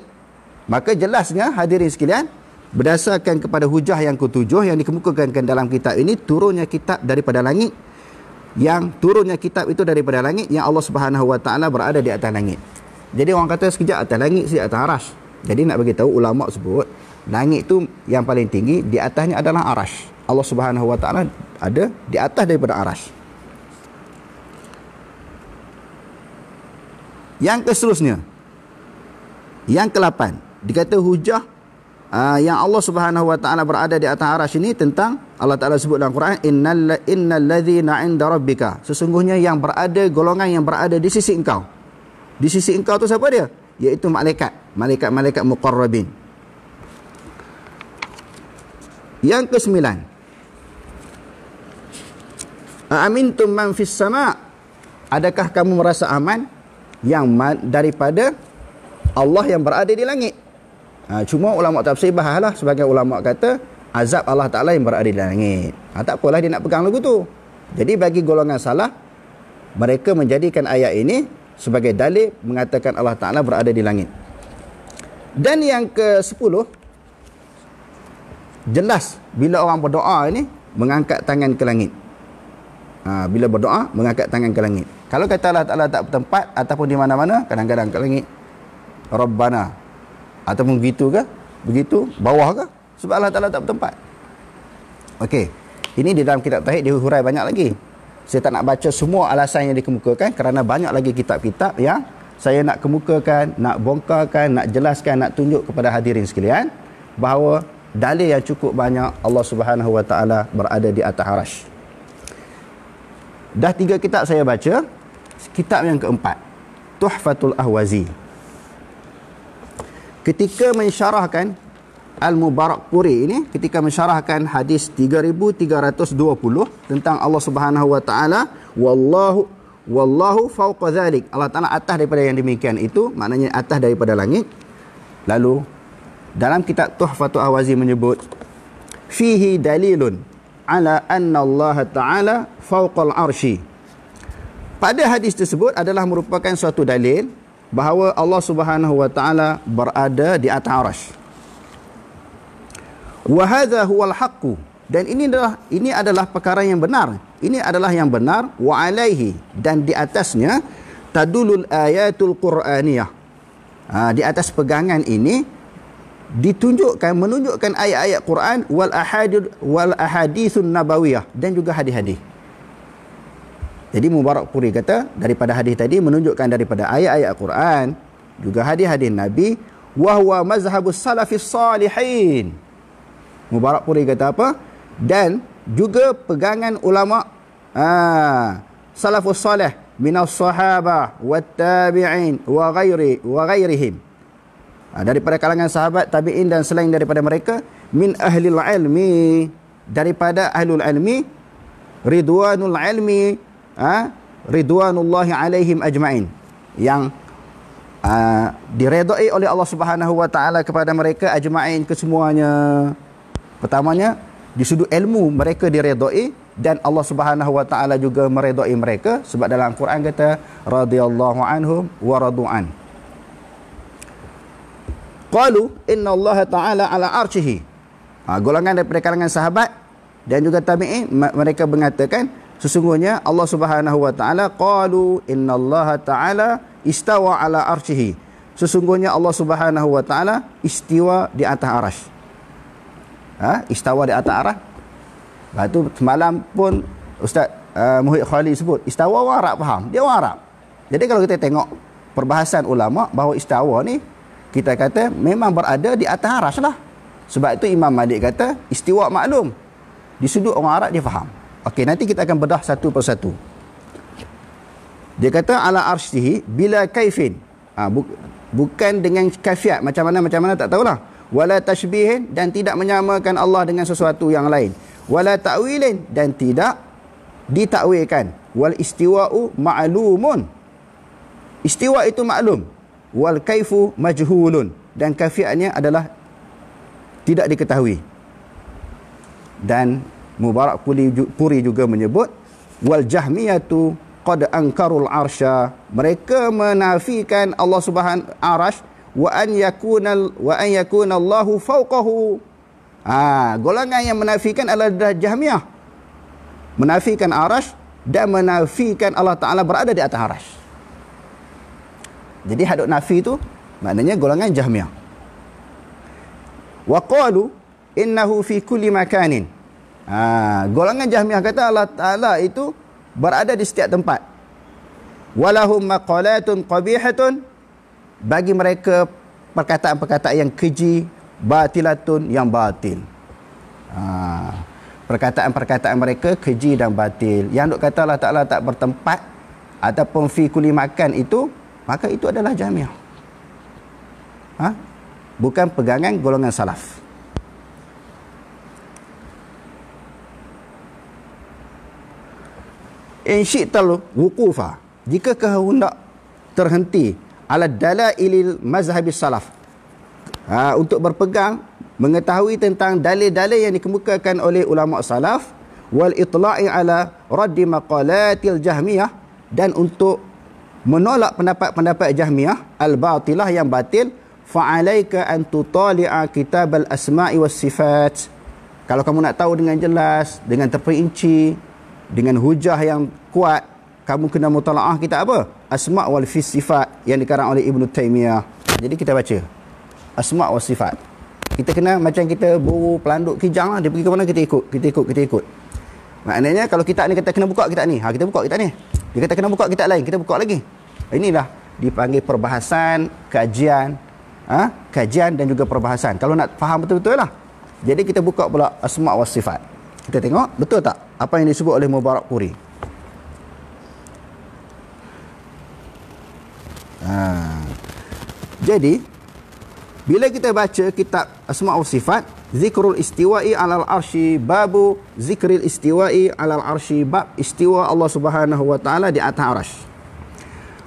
maka jelasnya hadirin sekalian berdasarkan kepada hujah yang ketujuh yang dikemukakan dalam kitab ini turunnya kitab daripada langit yang turunnya kitab itu daripada langit yang Allah Subhanahu Wa Taala berada di atas langit. Jadi orang kata sekejap atas langit, sekejap atas aras. Jadi nak bagi tahu ulama sebut langit tu yang paling tinggi di atasnya adalah aras. Allah Subhanahu Wa Taala ada di atas daripada aras. Yang keseterusnya yang kelapan 8 dikata hujah uh, yang Allah Subhanahu wa taala berada di atas arasy ini tentang Allah taala sebut dalam Quran innal innal ladzina 'inda rabbika sesungguhnya yang berada golongan yang berada di sisi engkau di sisi engkau tu siapa dia iaitu malaikat malaikat-malaikat muqarrabin yang ke-9 Amintum man fis sama Adakah kamu merasa aman yang daripada Allah yang berada di langit? Ha, cuma ulama tafsir bahas lah sebagai ulama kata azab Allah Ta'ala yang berada di langit. Ha, tak apalah dia nak pegang lagu tu. Jadi bagi golongan salah, mereka menjadikan ayat ini sebagai dalil mengatakan Allah Ta'ala berada di langit. Dan yang ke sepuluh, jelas bila orang berdoa ini mengangkat tangan ke langit. Ha, bila berdoa, mengangkat tangan ke langit. Kalau kata Allah Ta'ala tak bertempat ataupun di mana-mana, kadang-kadang ke langit. Rabbana, ataupun begitu ke begitu bawah ke sebab Allah Ta'ala tak bertempat Okey, ini di dalam kitab tahid dia hurai banyak lagi saya tak nak baca semua alasan yang dikemukakan kerana banyak lagi kitab-kitab yang saya nak kemukakan, nak bongkarkan, nak jelaskan, nak tunjuk kepada hadirin sekalian bahawa dalil yang cukup banyak Allah Subhanahu Wa Taala berada di atas arasy. Dah tiga kitab saya baca, kitab yang keempat Tuhfatul Ahwazi ketika mensyarahkan Al-Mubarakpuri ini ketika mensyarahkan hadis 3320 tentang Allah Subhanahu wa taala wallahu wallahu fawqa dhalik Allah Taala atas daripada yang demikian itu maknanya atas daripada langit lalu dalam kitab Tuhfatul Awazi menyebut fihi dalilun ala anna Allah Taala fawqa al-arsy pada hadis tersebut adalah merupakan suatu dalil bahawa Allah Subhanahu wa taala berada di atas arasy. Wa hadha huwa haqq Dan ini adalah ini adalah perkara yang benar. Ini adalah yang benar wa alaihi dan di atasnya tadulul ayatul quraniyah. Ha, di atas pegangan ini ditunjukkan menunjukkan ayat-ayat Quran wal ahadith wal ahadithun nabawiyah dan juga hadis-hadis. Jadi Mubarak Puri kata daripada hadis tadi menunjukkan daripada ayat-ayat Quran juga hadis-hadis Nabi wahwa mazhabus salafis salihin. Mubarak Puri kata apa? Dan juga pegangan ulama aa, ha, salafus salih min as-sahabah wat tabi'in wa ghairi wa ghairihim. Ha, daripada kalangan sahabat tabi'in dan selain daripada mereka min ahli al-ilmi daripada ahli al-ilmi ridwanul ilmi ha? ridwanullahi alaihim ajmain yang uh, diredai oleh Allah Subhanahu wa taala kepada mereka ajmain kesemuanya pertamanya di sudut ilmu mereka diredoi dan Allah Subhanahu wa taala juga meredai mereka sebab dalam Quran kata radhiyallahu anhum wa radu'an qalu inna Allah taala ala arshihi ha, golongan daripada kalangan sahabat dan juga tabi'in mereka mengatakan sesungguhnya Allah Subhanahu wa taala qalu innallaha taala istawa ala arsyhi sesungguhnya Allah Subhanahu wa taala istiwa di atas arasy ha istawa di atas arasy lepas tu semalam pun ustaz uh, eh, Muhyid Khalid sebut istawa orang Arab faham dia orang Arab jadi kalau kita tengok perbahasan ulama bahawa istawa ni kita kata memang berada di atas arasy lah sebab itu Imam Malik kata istiwa maklum di sudut orang Arab dia faham Okey, nanti kita akan bedah satu persatu. Dia kata ala arsyhi bila kaifin. Ha, bu bukan dengan kafiat macam mana macam mana tak tahulah. Wala tashbihin dan tidak menyamakan Allah dengan sesuatu yang lain. Wala ta'wilin dan tidak ditakwilkan. Wal istiwa'u ma'lumun. Istiwa itu maklum. Wal kaifu majhulun dan kafiatnya adalah tidak diketahui. Dan Mubarak Puri juga menyebut wal jahmiyatu qad ankarul arsha mereka menafikan Allah Subhan Arash wa an yakuna wa an yakuna Allahu fawqahu ha, golongan yang menafikan adalah jahmiyah menafikan arash dan menafikan Allah Taala berada di atas arash jadi hadut nafi itu maknanya golongan jahmiyah wa qalu innahu fi kulli makanin Ha, golongan Jahmiyah kata Allah Ta'ala itu berada di setiap tempat. Walahum maqalatun qabihatun bagi mereka perkataan-perkataan yang keji, batilatun yang batil. Ha, perkataan-perkataan mereka keji dan batil. Yang duk kata Allah Ta'ala tak bertempat ataupun fi kuli makan itu, maka itu adalah Jahmiyah. Ha? Bukan pegangan golongan salaf. In syi'tal wukufa Jika kehendak terhenti Ala dalailil mazhabi salaf ha, Untuk berpegang Mengetahui tentang dalil-dalil yang dikemukakan oleh ulama' salaf Wal itla'i ala raddi maqalatil jahmiyah Dan untuk menolak pendapat-pendapat jahmiyah Al-batilah yang batil Fa'alaika antutali'a kitab al-asma'i was-sifat kalau kamu nak tahu dengan jelas, dengan terperinci, dengan hujah yang kuat kamu kena mutalaah kita apa asma wal fi sifat yang dikarang oleh Ibnu Taimiyah jadi kita baca asma wal sifat kita kena macam kita buru pelanduk kijang lah dia pergi ke mana kita ikut kita ikut kita ikut maknanya kalau kita ni kita kena buka kita ni ha kita buka kita ni dia kata kena buka kita lain kita buka lagi inilah dipanggil perbahasan kajian ha? kajian dan juga perbahasan kalau nak faham betul-betul lah jadi kita buka pula asma wal sifat kita tengok betul tak apa yang disebut oleh Mubarak Puri. Ha. Jadi bila kita baca kitab Asmaul Sifat Zikrul Istiwa'i 'alal Arshi babu Zikril Istiwa'i 'alal Arshi bab istiwa Allah Subhanahu wa taala di atas arasy.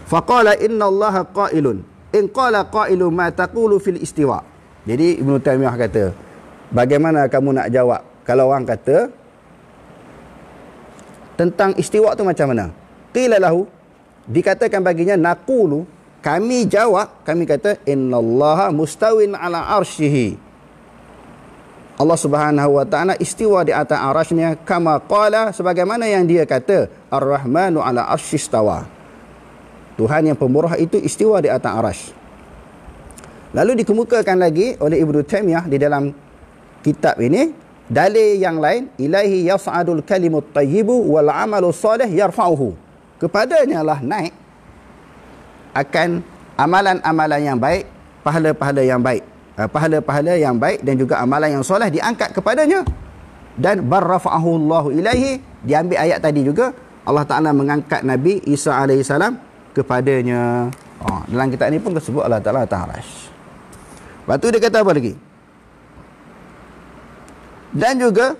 Faqala inna Allah qailun in qala qailu ma taqulu fil istiwa. Jadi Ibnu Taimiyah kata bagaimana kamu nak jawab kalau orang kata tentang istiwa tu macam mana? Qilalahu dikatakan baginya naqulu kami jawab kami kata innallaha mustawin ala arsyhi. Allah Subhanahu wa taala istiwa di atas arasy kama qala sebagaimana yang dia kata Ar-Rahmanu ala arsyistawa. Tuhan yang pemurah itu istiwa di atas arasy. Lalu dikemukakan lagi oleh Ibnu Taimiyah di dalam kitab ini Dalil yang lain ilaihi yas'adul kalimut tayyibu wal amalus salih yarfa'uhu. Kepadanya lah naik akan amalan-amalan yang baik, pahala-pahala yang baik. Eh, pahala-pahala yang baik dan juga amalan yang soleh diangkat kepadanya dan barrafa'ahu Allahu ilaihi diambil ayat tadi juga Allah Taala mengangkat Nabi Isa alaihi salam kepadanya. Oh, dalam kitab ni pun disebut Allah Taala Taharaj. Lepas tu dia kata apa lagi? dan juga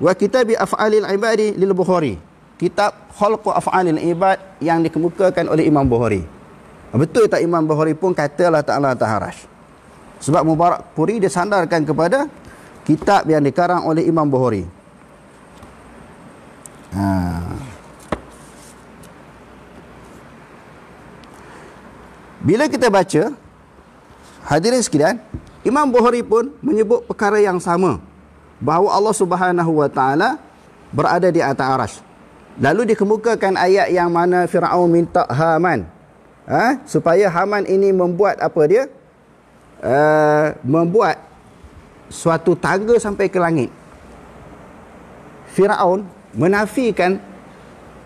wa kitabi af'alil ibadi lil bukhari kitab khalqu af'alil ibad yang dikemukakan oleh imam bukhari betul tak imam bukhari pun katalah taala taharaj sebab mubarak puri dia sandarkan kepada kitab yang dikarang oleh imam bukhari ha Bila kita baca hadirin sekalian, Imam Bukhari pun menyebut perkara yang sama bahawa Allah Subhanahu wa taala berada di atas arasy. Lalu dikemukakan ayat yang mana Firaun minta Haman ha? supaya Haman ini membuat apa dia? Uh, membuat suatu tangga sampai ke langit. Firaun menafikan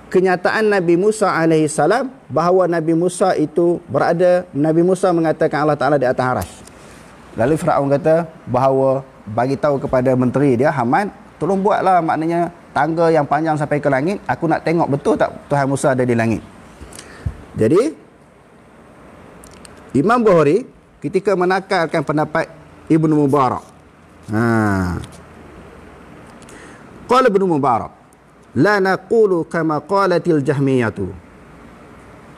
kenyataan Nabi Musa alaihi salam bahawa Nabi Musa itu berada Nabi Musa mengatakan Allah Taala di atas arasy. Lalu Firaun kata bahawa bagi tahu kepada menteri dia Hamad tolong buatlah maknanya tangga yang panjang sampai ke langit aku nak tengok betul tak Tuhan Musa ada di langit jadi Imam Bukhari ketika menakalkan pendapat Ibnu Mubarak ha qala Ibnu Mubarak la naqulu kama qalatil jahmiyatu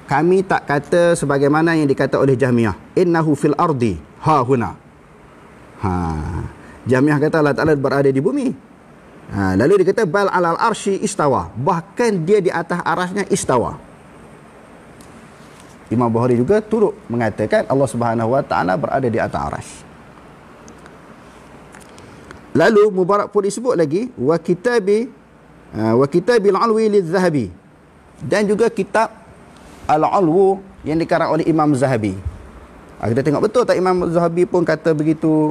kami tak kata sebagaimana yang dikata oleh Jahmiyah innahu fil ardi ha huna ha Jamiah kata Allah Ta'ala berada di bumi. Ha, lalu dia kata, Bal alal arshi istawa. Bahkan dia di atas arasnya istawa. Imam Bukhari juga turut mengatakan Allah Subhanahu Wa Ta'ala berada di atas aras. Lalu Mubarak pun disebut lagi, Wa kitabi, uh, wa kitabi al-alwi li-zahabi. Dan juga kitab al-alwu yang dikarang oleh Imam Zahabi. Ha, kita tengok betul tak Imam Zahabi pun kata begitu.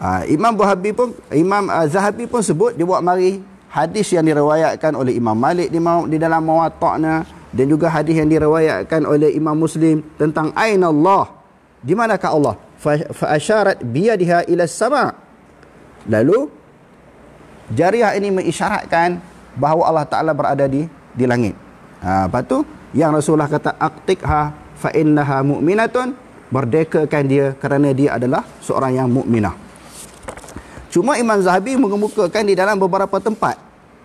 Ha, Imam Buhabi pun, Imam uh, Zahabi pun sebut dia buat mari hadis yang diriwayatkan oleh Imam Malik di, di dalam mawataknya dan juga hadis yang diriwayatkan oleh Imam Muslim tentang Aina Allah. Di mana manakah Allah? Fa'asyarat biyadiha ila sama. Lalu, jariah ini mengisyaratkan bahawa Allah Ta'ala berada di di langit. Ha, lepas tu, yang Rasulullah kata, Aktikha fa'innaha mu'minatun. Merdekakan dia kerana dia adalah seorang yang mukminah. Cuma Imam Zahabi mengemukakan di dalam beberapa tempat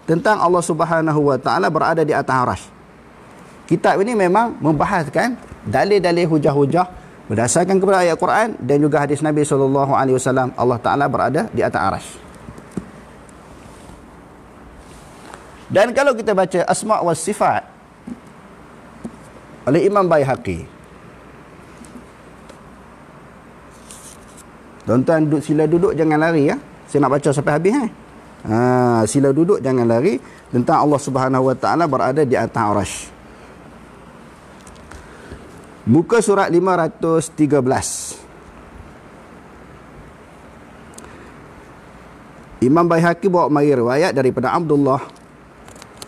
tentang Allah Subhanahu Wa Taala berada di atas aras. Kitab ini memang membahaskan dalil-dalil hujah-hujah berdasarkan kepada ayat Quran dan juga hadis Nabi sallallahu alaihi wasallam Allah Taala berada di atas aras. Dan kalau kita baca asma' wa sifat oleh Imam Baihaqi. Tuan-tuan duduk sila duduk jangan lari ya. Saya nak baca sampai habis eh. Ha, sila duduk jangan lari tentang Allah Subhanahu Wa Taala berada di atas arasy. Muka surat 513. Imam Baihaqi bawa mari riwayat daripada Abdullah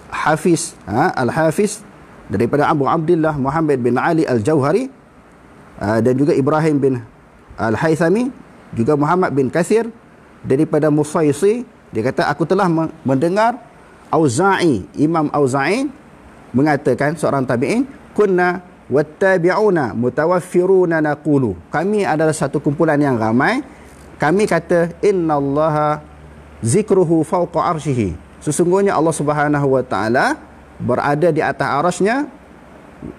Hafiz ha, Al-Hafiz daripada Abu Abdullah Muhammad bin Ali Al-Jauhari ha, dan juga Ibrahim bin Al-Haythami juga Muhammad bin Kathir daripada Musaisi dia kata aku telah mendengar Auza'i Imam Auza'i mengatakan seorang tabi'in kunna wattabi'una mutawaffiruna naqulu kami adalah satu kumpulan yang ramai kami kata innallaha zikruhu fawqa arsyhi sesungguhnya Allah Subhanahu wa taala berada di atas arasy-Nya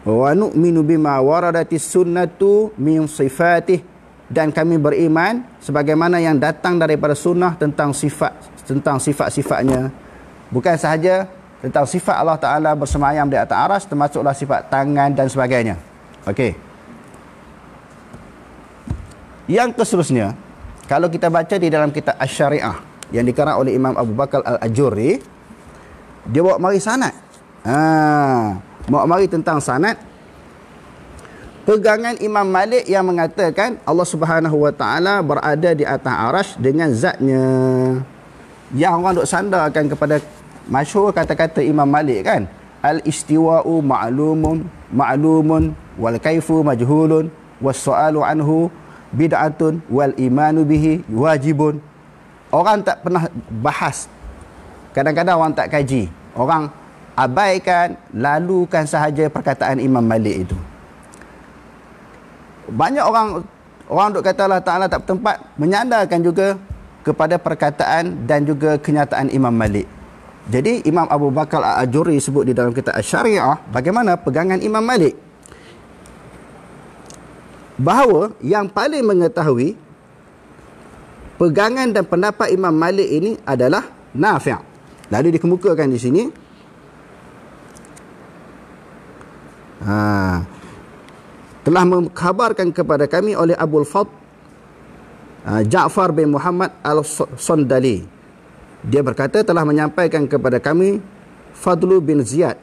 wa nu'minu bima waradatis sunnatu min sifatihi dan kami beriman sebagaimana yang datang daripada sunnah tentang sifat tentang sifat-sifatnya bukan sahaja tentang sifat Allah Taala bersemayam di atas aras termasuklah sifat tangan dan sebagainya okey yang keseterusnya kalau kita baca di dalam kitab Asy-Syariah yang dikarang oleh Imam Abu Bakar Al-Ajuri dia bawa mari sanad ha bawa mari tentang sanad pegangan Imam Malik yang mengatakan Allah Subhanahu Wa Taala berada di atas arasy dengan zatnya. Yang orang duk sandarkan kepada masyhur kata-kata Imam Malik kan, al-istiwa'u ma'lumun ma'lumun wal kaifu majhulun was-su'alu anhu bid'atun wal imanu bihi wajibun. Orang tak pernah bahas. Kadang-kadang orang tak kaji. Orang abaikan, lalukan sahaja perkataan Imam Malik itu banyak orang orang duk kata Allah Ta'ala tak tempat menyandarkan juga kepada perkataan dan juga kenyataan Imam Malik jadi Imam Abu Bakar Al-Ajuri sebut di dalam kitab Syariah bagaimana pegangan Imam Malik bahawa yang paling mengetahui pegangan dan pendapat Imam Malik ini adalah Nafi' lalu dikemukakan di sini Haa telah mengkhabarkan kepada kami oleh Abu Fadl ah, Ja'far bin Muhammad Al-Sondali. Dia berkata telah menyampaikan kepada kami Fadlu bin Ziyad.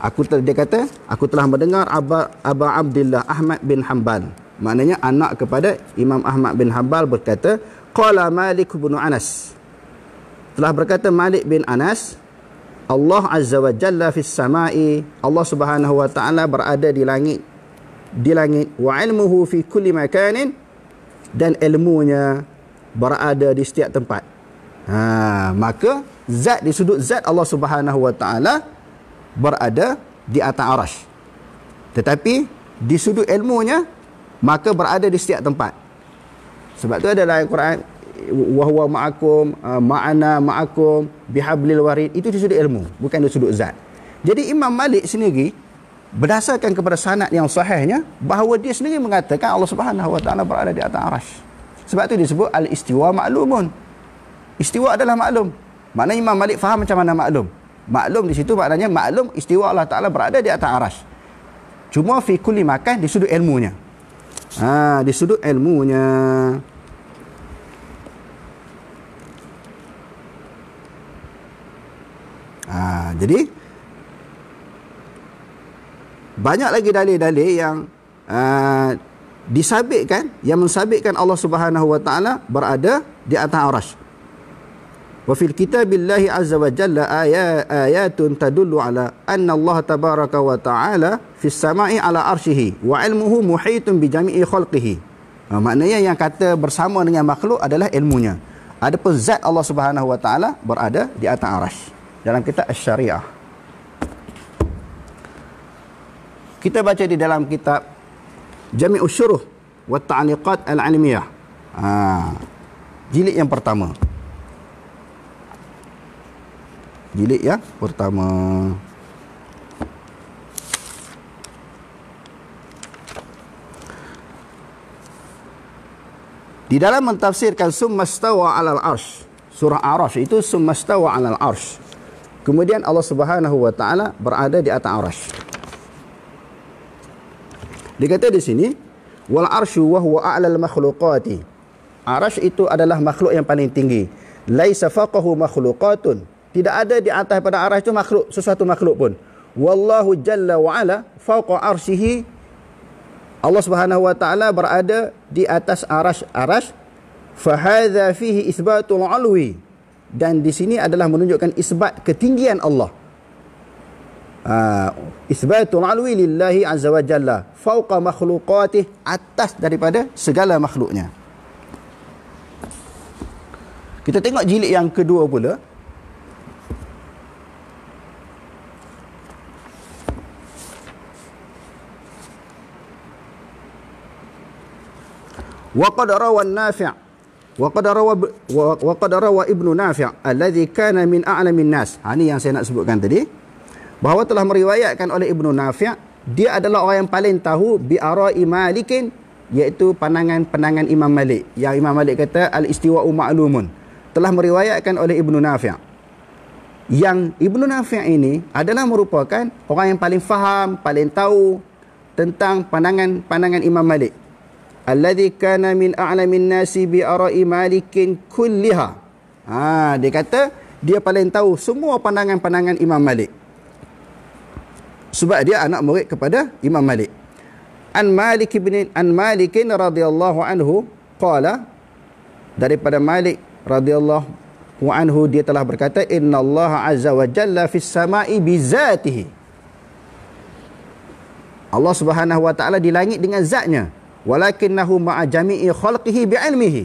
Aku telah, dia kata, aku telah mendengar Aba, Aba Abdullah Ahmad bin Hanbal. Maknanya anak kepada Imam Ahmad bin Hanbal berkata, Qala Malik bin Anas. Telah berkata Malik bin Anas, Allah Azza wa Jalla fis sama'i, Allah Subhanahu wa Ta'ala berada di langit di langit wa ilmuhu fi kulli makanin dan ilmunya berada di setiap tempat. Ha, maka zat di sudut zat Allah Subhanahu wa taala berada di atas arasy. Tetapi di sudut ilmunya maka berada di setiap tempat. Sebab tu adalah Al-Quran wa huwa ma'akum uh, ma'ana ma'akum bihablil warid itu di sudut ilmu bukan di sudut zat. Jadi Imam Malik sendiri berdasarkan kepada sanad yang sahihnya bahawa dia sendiri mengatakan Allah Subhanahu Wa Taala berada di atas arasy. Sebab tu disebut al-istiwa maklumun. Istiwa adalah maklum. Mana Imam Malik faham macam mana maklum? Maklum di situ maknanya maklum istiwa Allah Taala berada di atas arasy. Cuma fi kulli makan di sudut ilmunya. Ha, di sudut ilmunya. Ha, jadi banyak lagi dalil-dalil yang uh, disabitkan yang mensabitkan Allah Subhanahu wa taala berada di atas arasy. Wa fil kitabillahi azza wa jalla ayatun tadullu ala anna Allah tabaraka wa taala fis sama'i ala arsyhi wa ilmuhu muhitun bi jami'i khalqihi. Uh, maknanya yang kata bersama dengan makhluk adalah ilmunya. Adapun zat Allah Subhanahu wa taala berada di atas arasy dalam kitab asy-syariah. Kita baca di dalam kitab Jami Syuruh wa Ta'liqat Al-Ilmiyah. Ha. Jilid yang pertama. Jilid yang pertama. Di dalam mentafsirkan summa stawa 'alal Arsh surah Arash itu summa stawa 'alal Arsh Kemudian Allah Subhanahu wa taala berada di atas arasy. Dia kata di sini, wal arsy wa huwa a'la al makhluqati. Arsy itu adalah makhluk yang paling tinggi. Laisa faqahu makhluqatun. Tidak ada di atas pada arsy itu makhluk, sesuatu makhluk pun. Wallahu jalla wa ala fauqa arsyhi. Allah Subhanahu wa taala berada di atas arsy-arsy. Fa hadza fihi isbatul 'ulwi. Dan di sini adalah menunjukkan isbat ketinggian Allah. Ah, isbatun alwi lillahi azza wa jalla fauqa makhluqatih atas daripada segala makhluknya kita tengok jilid yang kedua pula وقد روى النافع وقد روى وقد روى ibnu نافع الذي kana min اعلم Nas. هني yang saya nak sebutkan tadi bahawa telah meriwayatkan oleh Ibnu Nafi' dia adalah orang yang paling tahu bi ara'i Malikin iaitu pandangan-pandangan Imam Malik yang Imam Malik kata al-istiwa'u ma'lumun telah meriwayatkan oleh Ibnu Nafi' yang Ibnu Nafi' ini adalah merupakan orang yang paling faham paling tahu tentang pandangan-pandangan Imam Malik alladhi kana min a'lamin nasi bi ara'i Malikin kulliha ha, dia kata dia paling tahu semua pandangan-pandangan Imam Malik sebab dia anak murid kepada Imam Malik. An Malik bin An Malik radhiyallahu anhu qala daripada Malik radhiyallahu anhu dia telah berkata inna Allah azza wa jalla fis sama'i bi zatihi. Allah Subhanahu wa taala di langit dengan zatnya. Walakinnahu ma'a jami'i khalqihi bi ilmihi.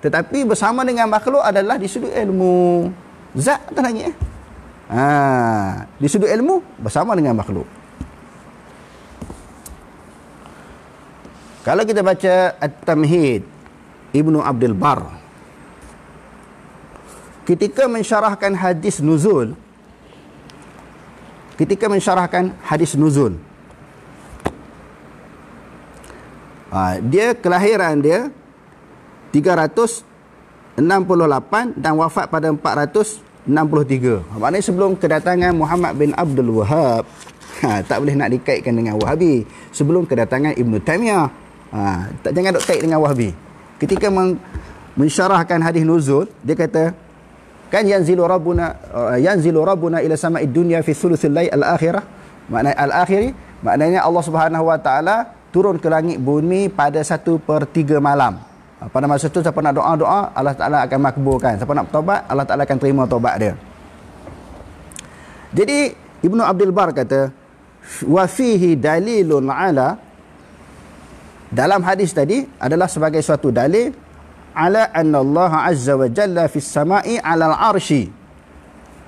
Tetapi bersama dengan makhluk adalah di sudut ilmu. Zat atau langit? Eh? Ha, di sudut ilmu bersama dengan makhluk. Kalau kita baca At-Tamhid Ibnu Abdul Bar ketika mensyarahkan hadis nuzul ketika mensyarahkan hadis nuzul ha, dia kelahiran dia 368 dan wafat pada 63. Maknanya sebelum kedatangan Muhammad bin Abdul Wahab, ha, tak boleh nak dikaitkan dengan Wahabi. Sebelum kedatangan Ibn Taymiyah, ha, tak jangan nak kait dengan Wahabi. Ketika meng, mensyarahkan hadis nuzul, dia kata, kan yanzilu rabbuna uh, yanzilu rabbuna ila sama'id dunya fi thuluthil lail al-akhirah. Maknanya al-akhiri, maknanya Allah Subhanahu wa taala turun ke langit bumi pada satu per tiga malam. Ah, pada masa tu siapa nak doa-doa Allah Taala akan makbulkan siapa nak bertaubat Allah Taala akan terima taubat dia jadi Ibnu Abdul Bar kata wa fihi dalilun ala dalam hadis tadi adalah sebagai suatu dalil ala anna Allah azza wa jalla fis sama'i ala al arshi.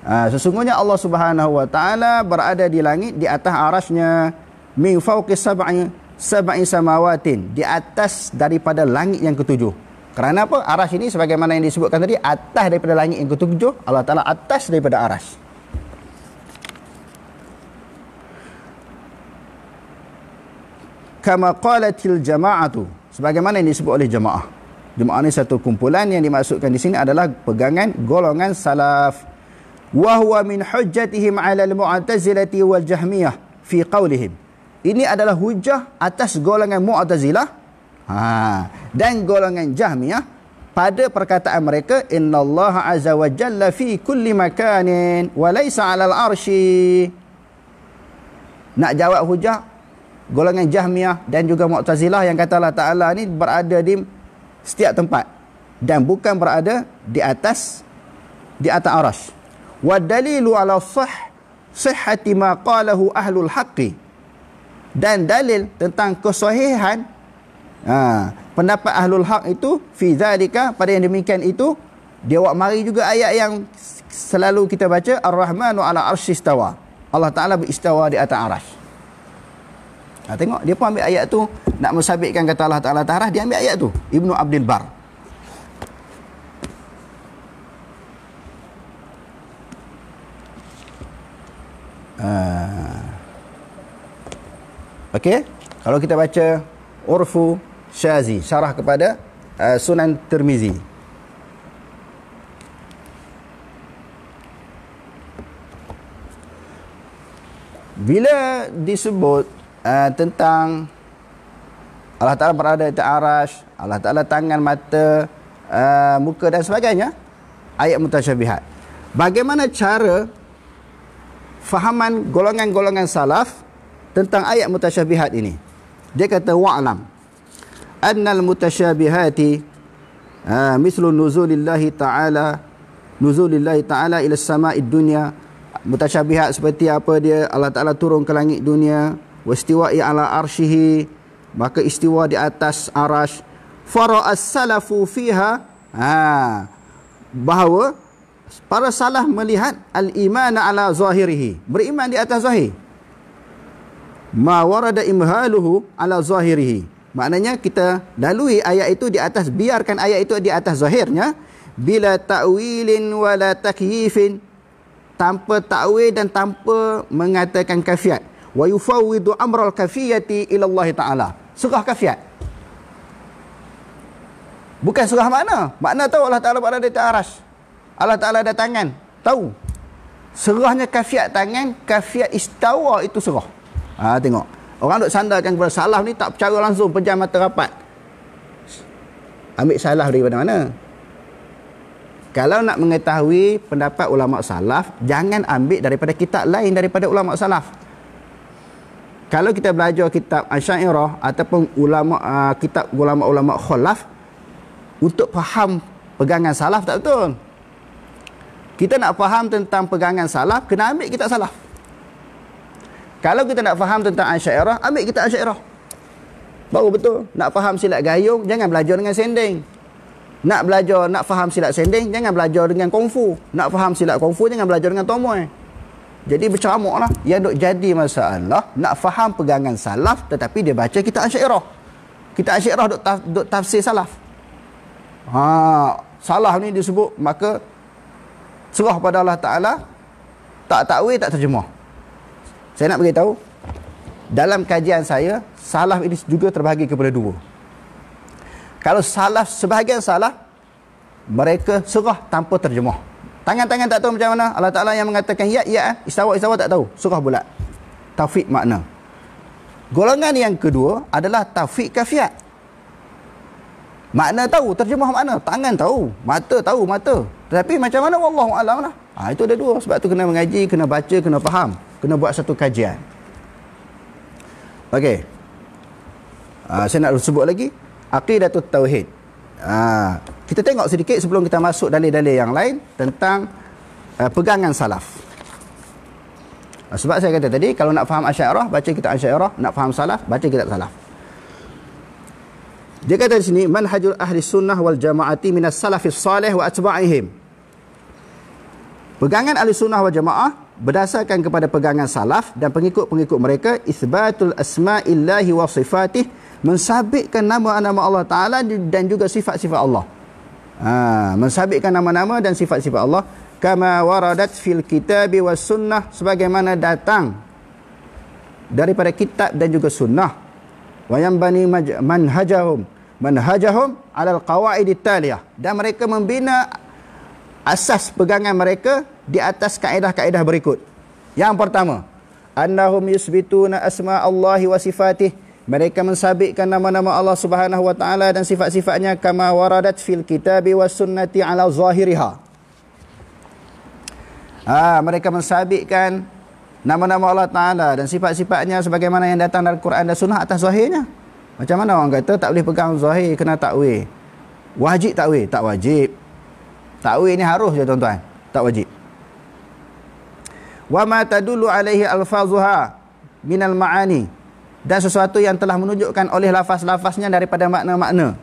ha, sesungguhnya Allah Subhanahu wa taala berada di langit di atas arasnya min fawqi sab'i sama'i samawatin di atas daripada langit yang ketujuh. Kerana apa? Aras ini sebagaimana yang disebutkan tadi atas daripada langit yang ketujuh, Allah Taala atas daripada aras. Kama qalatil jama'atu sebagaimana yang disebut oleh jemaah. Jemaah ini satu kumpulan yang dimasukkan di sini adalah pegangan golongan salaf. Wa huwa min hujjatihim 'ala al-mu'tazilati wal jahmiyah fi qawlihim. Ini adalah hujah atas golongan Mu'atazilah ha, dan golongan Jahmiyah pada perkataan mereka innallaha azza wa jalla fi kulli makanin wa laysa 'alal arsy. Nak jawab hujah golongan Jahmiyah dan juga Mu'atazilah yang kata Allah Taala ni berada di setiap tempat dan bukan berada di atas di atas arasy. Wa dalilu 'ala sihh sihhati ma qalahu ahlul haqqi dan dalil tentang kesahihan ha, pendapat ahlul haq itu fi zalika pada yang demikian itu dia buat mari juga ayat yang selalu kita baca ar-rahmanu ala istawa Allah taala beristawa di atas arasy ha, tengok dia pun ambil ayat tu nak mensabitkan kata Allah taala taras dia ambil ayat tu Ibnu Abdul Bar Ah Okey. Kalau kita baca Urfu Syazi syarah kepada uh, Sunan Tirmizi. Bila disebut uh, tentang Allah Taala berada di Arasy, Allah Taala tangan mata uh, muka dan sebagainya, ayat mutasyabihat. Bagaimana cara fahaman golongan-golongan salaf tentang ayat mutasyabihat ini. Dia kata wa'lam annal mutasyabihati uh, ha, mislu nuzulillahi ta'ala nuzulillahi ta'ala ila sama'id dunya mutasyabihat seperti apa dia Allah Ta'ala turun ke langit dunia wastiwa'i ala arshihi maka istiwa di atas arash fara'as salafu fiha ha, bahawa para salah melihat al-iman ala zahirihi beriman di atas zahir ma warada imhaluhu ala zahirihi maknanya kita lalui ayat itu di atas biarkan ayat itu di atas zahirnya bila ta'wilin wala takyifin tanpa ta'wil dan tanpa mengatakan kafiat wa yufawwidu amral kafiyati ila Allah taala surah kafiat bukan surah mana? makna tahu Allah taala berada di aras Allah taala ada tangan tahu Serahnya kafiat tangan, kafiat istawa itu serah. Ha tengok. Orang duk sandarkan kepada salah ni tak percaya langsung pejam mata rapat. Ambil salah dari mana? Kalau nak mengetahui pendapat ulama salaf, jangan ambil daripada kitab lain daripada ulama salaf. Kalau kita belajar kitab Asy'ariyah ataupun ulama uh, kitab ulama-ulama khulaf untuk faham pegangan salaf tak betul. Kita nak faham tentang pegangan salaf kena ambil kitab salaf. Kalau kita nak faham tentang Asyairah, ambil kita Asyairah. Baru betul. Nak faham silat gayung, jangan belajar dengan sendeng. Nak belajar, nak faham silat sendeng, jangan belajar dengan kungfu. Nak faham silat kungfu, jangan belajar dengan tomoy. Jadi bercamuk lah. Yang duk jadi masalah, nak faham pegangan salaf, tetapi dia baca kita Asyairah. Kita Asyairah duk, taf, duk tafsir salaf. Ha, salaf ni disebut, maka serah pada Allah Ta'ala, tak takwe tak terjemah. Saya nak beritahu Dalam kajian saya Salaf ini juga terbahagi kepada dua Kalau salaf sebahagian salaf Mereka serah tanpa terjemah Tangan-tangan tak tahu macam mana Allah Ta'ala yang mengatakan Ya, ya, ah. istawa-istawa tak tahu Serah bulat Taufik makna Golongan yang kedua adalah Taufik kafiat Makna tahu, terjemah makna Tangan tahu, mata tahu, mata Tetapi macam mana Allah lah. Ha, itu ada dua. Sebab tu kena mengaji, kena baca, kena faham kena buat satu kajian Okey. Ha, saya nak sebut lagi aqidatul tauhid. Ha, kita tengok sedikit sebelum kita masuk dalil-dalil yang lain tentang uh, pegangan salaf. Ha, sebab saya kata tadi kalau nak faham Asy'ariyah baca kitab Asy'ariyah, nak faham salaf baca kitab salaf. Dia kata di sini manhajul ahli sunnah wal jamaati minas salafis salih wa atba'ihim. Pegangan ahli sunnah wal jamaah berdasarkan kepada pegangan salaf dan pengikut-pengikut mereka isbatul asma'illahi wa sifatih mensabitkan nama-nama Allah Ta'ala dan juga sifat-sifat Allah ha, mensabitkan nama-nama dan sifat-sifat Allah kama waradat fil kitabi wa sunnah sebagaimana datang daripada kitab dan juga sunnah wa yambani manhajahum manhajahum ala al-qawaid at-taliyah dan mereka membina asas pegangan mereka di atas kaedah-kaedah berikut. Yang pertama, annahum yusbituna asma Allahi wa sifatih. Mereka mensabitkan nama-nama Allah Subhanahu wa taala dan sifat-sifatnya kama waradat fil kitabi sunnati ala zahiriha. Ah, mereka mensabitkan nama-nama Allah taala dan sifat-sifatnya sebagaimana yang datang dari Quran dan sunnah atas zahirnya. Macam mana orang kata tak boleh pegang zahir kena takwil? Wajib takwil? Tak wajib. Takwil ni harus je tuan-tuan. Tak wajib wa ma tadullu alaihi alfazuha minal ma'ani dan sesuatu yang telah menunjukkan oleh lafaz-lafaznya daripada makna-makna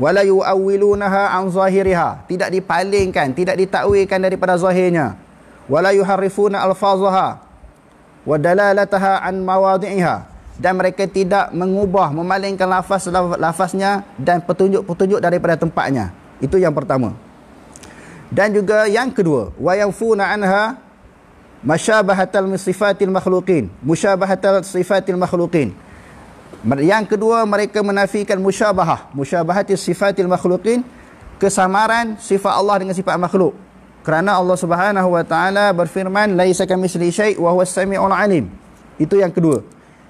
wala yu'awwilunaha an zahiriha tidak dipalingkan tidak ditakwilkan daripada zahirnya wala yuharrifuna alfazaha wa dalalataha an mawadhi'iha dan mereka tidak mengubah memalingkan lafaz-lafaznya dan petunjuk-petunjuk daripada tempatnya itu yang pertama dan juga yang kedua wa yanfuna anha al sifatil makhlukin al sifatil makhlukin yang kedua mereka menafikan musyabahah musyabahatil sifatil makhlukin kesamaran sifat Allah dengan sifat makhluk kerana Allah Subhanahu wa taala berfirman laisa kamitsli syai' wa huwas sami'ul alim itu yang kedua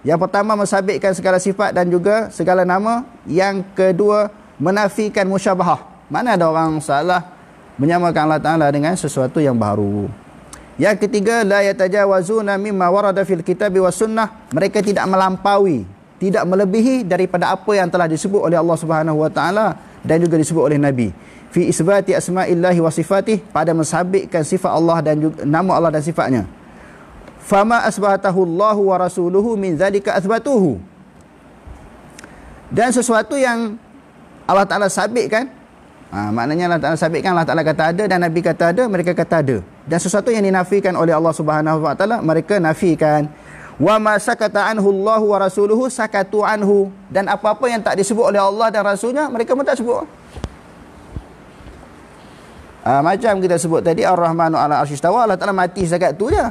yang pertama mensabitkan segala sifat dan juga segala nama yang kedua menafikan musyabahah mana ada orang salah menyamakan Allah taala dengan sesuatu yang baru yang ketiga la yatajawazuna mimma warada fil kitabi was sunnah mereka tidak melampaui tidak melebihi daripada apa yang telah disebut oleh Allah Subhanahu wa taala dan juga disebut oleh Nabi fi isbati asmaillahi wa sifatih pada mensabitkan sifat Allah dan juga, nama Allah dan sifatnya fama asbahatahu Allah wa rasuluhu min zalika athbatuhu dan sesuatu yang Allah taala sabitkan Ha, maknanya Allah Ta'ala sabitkan Allah Ta'ala kata ada dan Nabi kata ada, mereka kata ada. Dan sesuatu yang dinafikan oleh Allah Subhanahu Wa Ta'ala, mereka nafikan. وَمَا سَكَتَ عَنْهُ اللَّهُ وَرَسُولُهُ سَكَتُ عَنْهُ Dan apa-apa yang tak disebut oleh Allah dan Rasulnya, mereka pun tak sebut. Ha, macam kita sebut tadi, Ar-Rahmanu ala Arshistawa, Allah Ta'ala mati zakat tu je.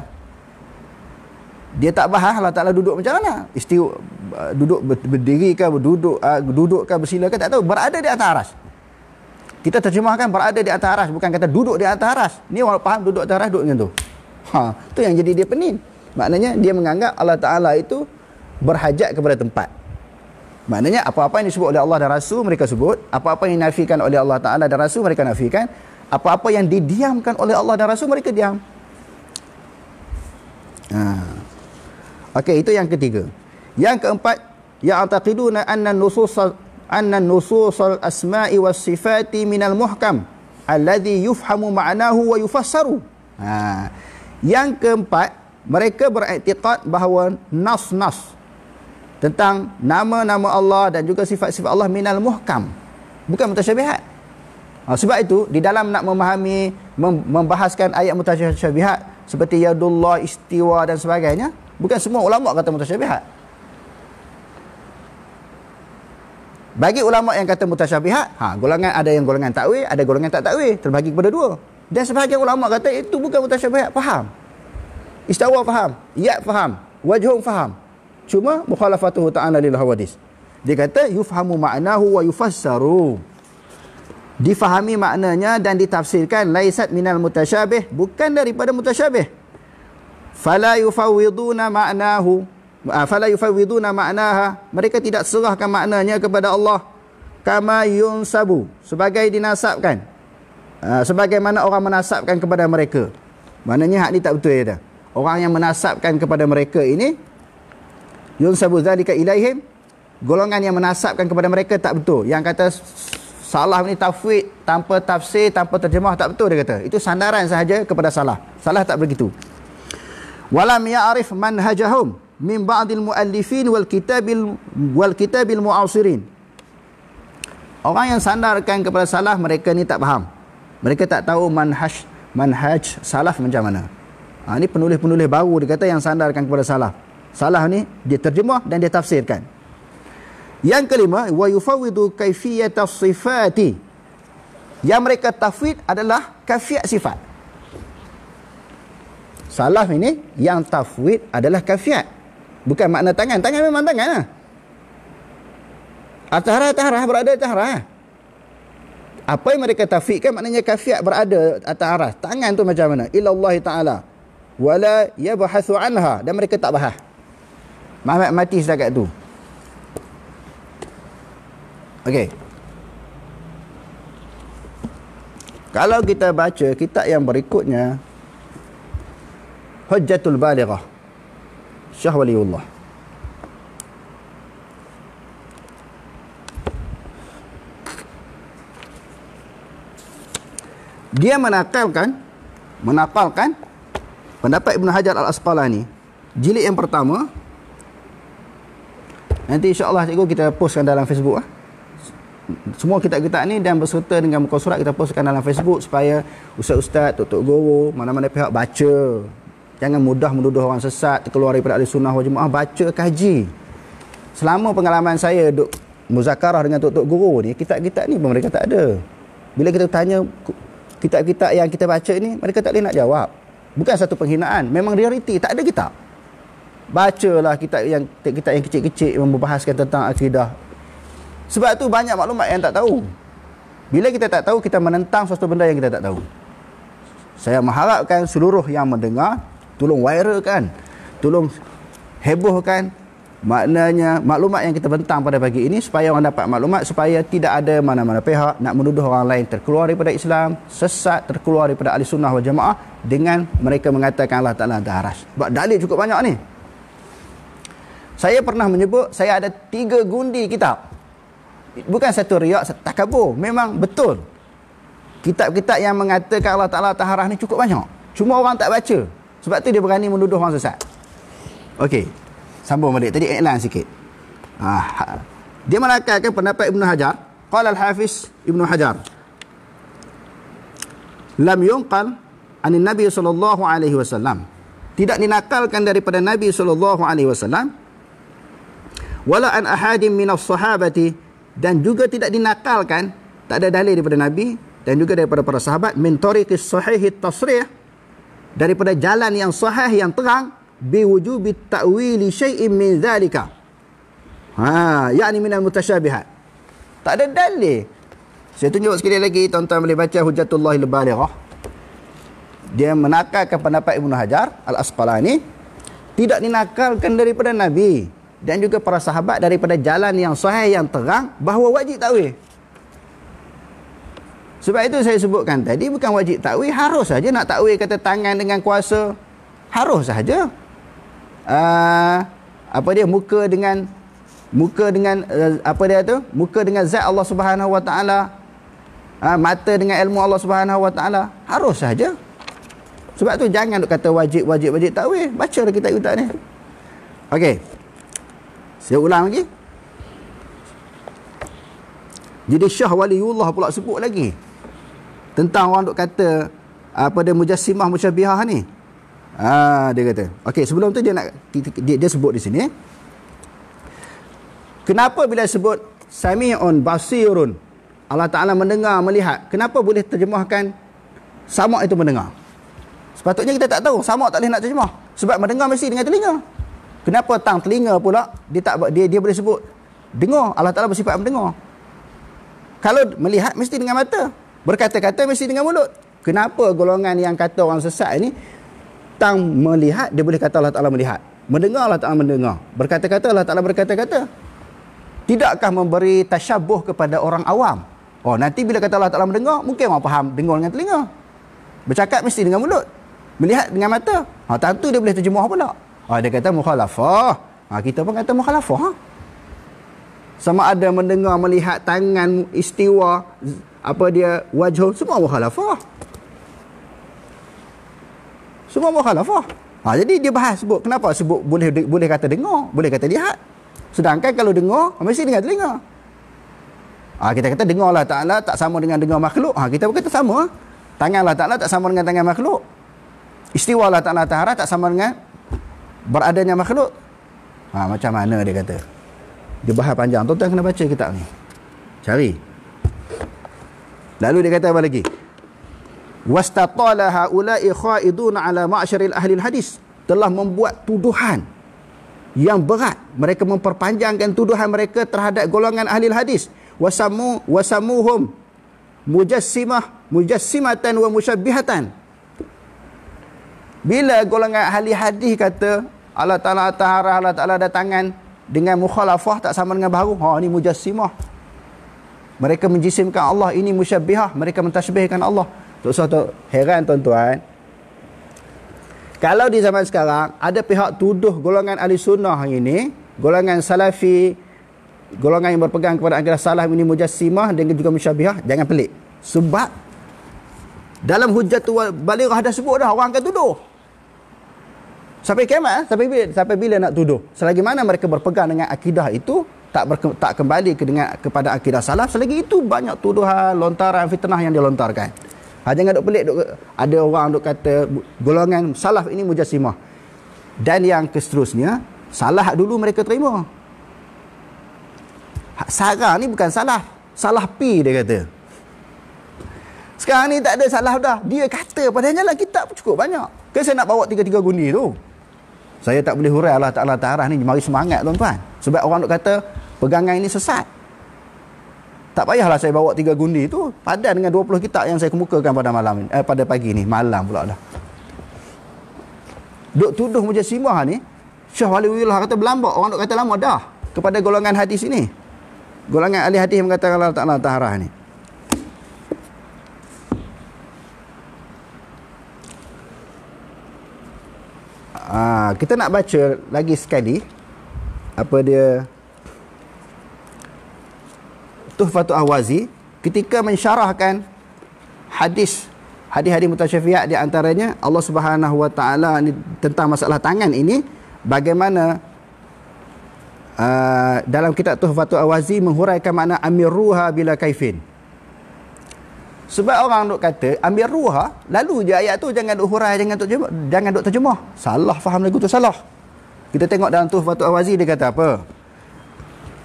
Dia tak bahas Allah Ta'ala duduk macam mana. Istiuk, duduk berdiri ke, berduduk, uh, duduk ke, bersila ke, tak tahu. Berada di atas aras kita terjemahkan berada di atas aras bukan kata duduk di atas aras ni orang faham duduk di atas aras duduk macam tu ha tu yang jadi dia pening maknanya dia menganggap Allah taala itu berhajat kepada tempat maknanya apa-apa yang disebut oleh Allah dan rasul mereka sebut apa-apa yang dinafikan oleh Allah taala dan rasul mereka nafikan apa-apa yang didiamkan oleh Allah dan rasul mereka diam ha okey itu yang ketiga yang keempat ya'taqiduna anna nusus anna nususul asma'i was sifati al muhkam alladhi yufhamu ma'nahu wa yufassaru ha. yang keempat mereka beriktikad bahawa nas-nas tentang nama-nama Allah dan juga sifat-sifat Allah min al muhkam bukan mutasyabihat ha. sebab itu di dalam nak memahami mem membahaskan ayat mutasyabihat seperti yadullah istiwa dan sebagainya bukan semua ulama kata mutasyabihat Bagi ulama yang kata mutasyabihat, ha golongan ada yang golongan takwil, ada golongan tak takwil, terbagi kepada dua. Dan sebahagian ulama kata itu bukan mutasyabihat, faham. Istawa faham, ya faham, wajhum faham. Cuma mukhalafatuhu ta'ala lil hadis. Dia kata yufhamu ma'nahu wa yufassaru. Difahami maknanya dan ditafsirkan laisat minal mutasyabih, bukan daripada mutasyabih. Fala yufawwiduna ma'nahu Ah, fala yufawwiduna ma'naha mereka tidak serahkan maknanya kepada Allah kama yunsabu sebagai dinasabkan ah, sebagaimana orang menasabkan kepada mereka maknanya hak ni tak betul ya orang yang menasabkan kepada mereka ini yunsabu zalika ilaihim golongan yang menasabkan kepada mereka tak betul yang kata salah ni tafwid tanpa tafsir tanpa terjemah tak betul dia kata itu sandaran sahaja kepada salah salah tak begitu walam ya'rif manhajahum min ba'dil muallifin wal kitabil wal kitabil muasirin. Orang yang sandarkan kepada salah mereka ni tak faham. Mereka tak tahu manhaj manhaj salaf macam mana. Ha, ini penulis-penulis baru dia kata yang sandarkan kepada salah. Salah ni dia terjemah dan dia tafsirkan. Yang kelima, wa yufawidu kaifiyat as-sifati. Yang mereka tafwid adalah kafiat sifat. Salah ini yang tafwid adalah kafiat. Bukan makna tangan. Tangan memang tangan lah. Atahrah, ah, atahrah. Berada atahrah. Apa yang mereka tafikkan maknanya kafiat berada atahrah. Tangan tu macam mana? Illallah ta'ala. Wala yabahathu anha. Dan mereka tak bahas. Mahmat mati setakat tu. Okey. Kalau kita baca kitab yang berikutnya. Hujjatul Balighah. Syah Waliullah Dia menakalkan Menakalkan Pendapat Ibn Hajar al ni. Jilid yang pertama Nanti insyaAllah cikgu kita postkan dalam Facebook lah. Semua kitab-kitab ni dan berserta dengan muka surat kita postkan dalam Facebook Supaya Ustaz-Ustaz, Tok Tok Goro, mana-mana pihak baca Jangan mudah menduduh orang sesat Terkeluar daripada ahli sunnah wajib jemaah Baca kaji Selama pengalaman saya duk Muzakarah dengan tok-tok guru ni Kitab-kitab ni pun mereka tak ada Bila kita tanya Kitab-kitab yang kita baca ni Mereka tak boleh nak jawab Bukan satu penghinaan Memang realiti Tak ada kitab Bacalah kitab yang kitab yang kecil-kecil Yang berbahaskan tentang akidah Sebab tu banyak maklumat yang tak tahu Bila kita tak tahu Kita menentang sesuatu benda yang kita tak tahu saya mengharapkan seluruh yang mendengar tolong viralkan tolong hebohkan maknanya maklumat yang kita bentang pada pagi ini supaya orang dapat maklumat supaya tidak ada mana-mana pihak nak menuduh orang lain terkeluar daripada Islam sesat terkeluar daripada ahli sunnah wal jamaah dengan mereka mengatakan Allah Ta'ala daras buat dalil cukup banyak ni saya pernah menyebut saya ada tiga gundi kitab bukan satu riak satu takabur memang betul kitab-kitab yang mengatakan Allah Ta'ala taharah ni cukup banyak cuma orang tak baca sebab tu dia berani menuduh orang sesat. Okey. Sambung balik. Tadi iklan sikit. Ah. Ha. Dia menakalkan pendapat Ibn Hajar. Qala al-Hafiz Ibn Hajar. Lam yunqal an Nabi sallallahu alaihi wasallam. Tidak dinakalkan daripada Nabi sallallahu alaihi wasallam. Wala an ahadin min as-sahabati dan juga tidak dinakalkan tak ada dalil daripada Nabi dan juga daripada para sahabat min tariqis sahihit tasrih daripada jalan yang sahih yang terang biwujubi ta'wili syai'in min zalika ha yakni min mutasyabihat tak ada dalil saya tunjuk sekali lagi tuan-tuan boleh baca hujatullah al-balighah dia menakalkan pendapat Ibnu Hajar al-Asqalani tidak dinakalkan daripada nabi dan juga para sahabat daripada jalan yang sahih yang terang bahawa wajib takwil sebab itu saya sebutkan tadi bukan wajib takwil, harus saja nak takwil kata tangan dengan kuasa. Harus saja. Uh, apa dia muka dengan muka dengan uh, apa dia tu? Muka dengan zat Allah Subhanahu Wa Taala. Ah, mata dengan ilmu Allah Subhanahu Wa Taala. Harus saja. Sebab tu jangan nak kata wajib wajib wajib takwil. Bacalah kita ikut ni. Okey. Saya ulang lagi. Jadi Syah Waliullah pula sebut lagi tentang orang duk kata apa ah, dia mujassimah musyabihah ni ha, dia kata okey sebelum tu dia nak dia, dia sebut di sini eh. kenapa bila sebut sami'un basirun Allah Taala mendengar melihat kenapa boleh terjemahkan samak itu mendengar sepatutnya kita tak tahu samak tak boleh nak terjemah sebab mendengar mesti dengan telinga kenapa tang telinga pula dia tak dia dia boleh sebut dengar Allah Taala bersifat mendengar kalau melihat mesti dengan mata Berkata-kata mesti dengan mulut. Kenapa golongan yang kata orang sesat ini tang melihat dia boleh kata Allah Taala melihat. Mendengar Allah Taala mendengar. Berkata-kata Allah Taala berkata-kata. Tidakkah memberi tasyabuh kepada orang awam? Oh, nanti bila kata Allah Taala mendengar, mungkin orang faham dengar dengan telinga. Bercakap mesti dengan mulut. Melihat dengan mata. Ha, tentu dia boleh terjemah pula. Ha, dia kata mukhalafah. Ha, kita pun kata mukhalafah. Ha? Sama ada mendengar, melihat tangan istiwa, apa dia wajah semua mukhalafah. Semua mukhalafah. Ha jadi dia bahas sebut kenapa sebut boleh boleh kata dengar, boleh kata lihat. Sedangkan kalau dengar mesti dengar telinga. Ha kita kata dengarlah Taala tak sama dengan dengar makhluk. Ha kita berkata sama. Tanganlah Taala tak sama dengan tangan makhluk. Istiwa lah Taala Taala tak sama dengan beradanya makhluk. Ha macam mana dia kata? Dia bahas panjang. Tuan-tuan kena baca kitab ni. Cari. Lalu dia kata apa lagi? Wastatala haula'i khaiduna ala ma'syaril ahli hadis telah membuat tuduhan yang berat. Mereka memperpanjangkan tuduhan mereka terhadap golongan ahli hadis. Wasamu wasamuhum mujassimah mujassimatan wa musyabbihatan. Bila golongan ahli hadis kata Allah Ta'ala atas arah Allah Ta'ala datangan dengan mukhalafah tak sama dengan baru. Ha ni mujassimah. Mereka menjisimkan Allah ini musyabihah. Mereka mentasbihkan Allah. Tak satu tak heran tuan-tuan. Kalau di zaman sekarang, ada pihak tuduh golongan ahli sunnah ini, golongan salafi, golongan yang berpegang kepada akhidat salah ini mujassimah dan juga musyabihah, jangan pelik. Sebab dalam hujah tu balirah dah sebut dah orang akan tuduh. Sampai kiamat, eh? sampai bila, sampai bila nak tuduh? Selagi mana mereka berpegang dengan akidah itu, tak berke, tak kembali ke dengan, kepada akidah salaf selagi itu banyak tuduhan lontaran fitnah yang dilontarkan. Ha jangan duk pelik duk, ada orang duk kata golongan salaf ini mujassimah. Dan yang seterusnya salah dulu mereka terima. Ha, Sarah ni bukan salah. Salah pi dia kata. Sekarang ni tak ada salah dah. Dia kata padahal lah kitab cukup banyak. Kenapa saya nak bawa tiga-tiga guni tu? Saya tak boleh hurai Allah Ta'ala Ta'arah ni. Mari semangat tuan-tuan. Sebab orang duk kata, pegangan ini sesat. Tak payahlah saya bawa tiga gundi tu padan dengan 20 kitab yang saya kemukakan pada malam ini, eh, pada pagi ini malam pula dah. Duk tuduh mujassimah ni, Syah Waliullah kata berlambak, orang duk kata lama dah kepada golongan hadis ini. Golongan ahli hadis mengatakan Allah Taala taharah ni. Ah, kita nak baca lagi sekali apa dia Tuhfatul Awazi ketika mensyarahkan hadis hadis-hadis mutasyafiat di antaranya Allah Subhanahu Wa Taala tentang masalah tangan ini bagaimana uh, dalam kitab Tuhfatul Fatuh Awazi menghuraikan makna amiruha bila kaifin. Sebab orang duk kata ambil ruha lalu je ayat tu jangan duk hurai jangan duk jangan duk terjemah. Salah faham lagu tu salah. Kita tengok dalam tuh Fatul Awazi dia kata apa?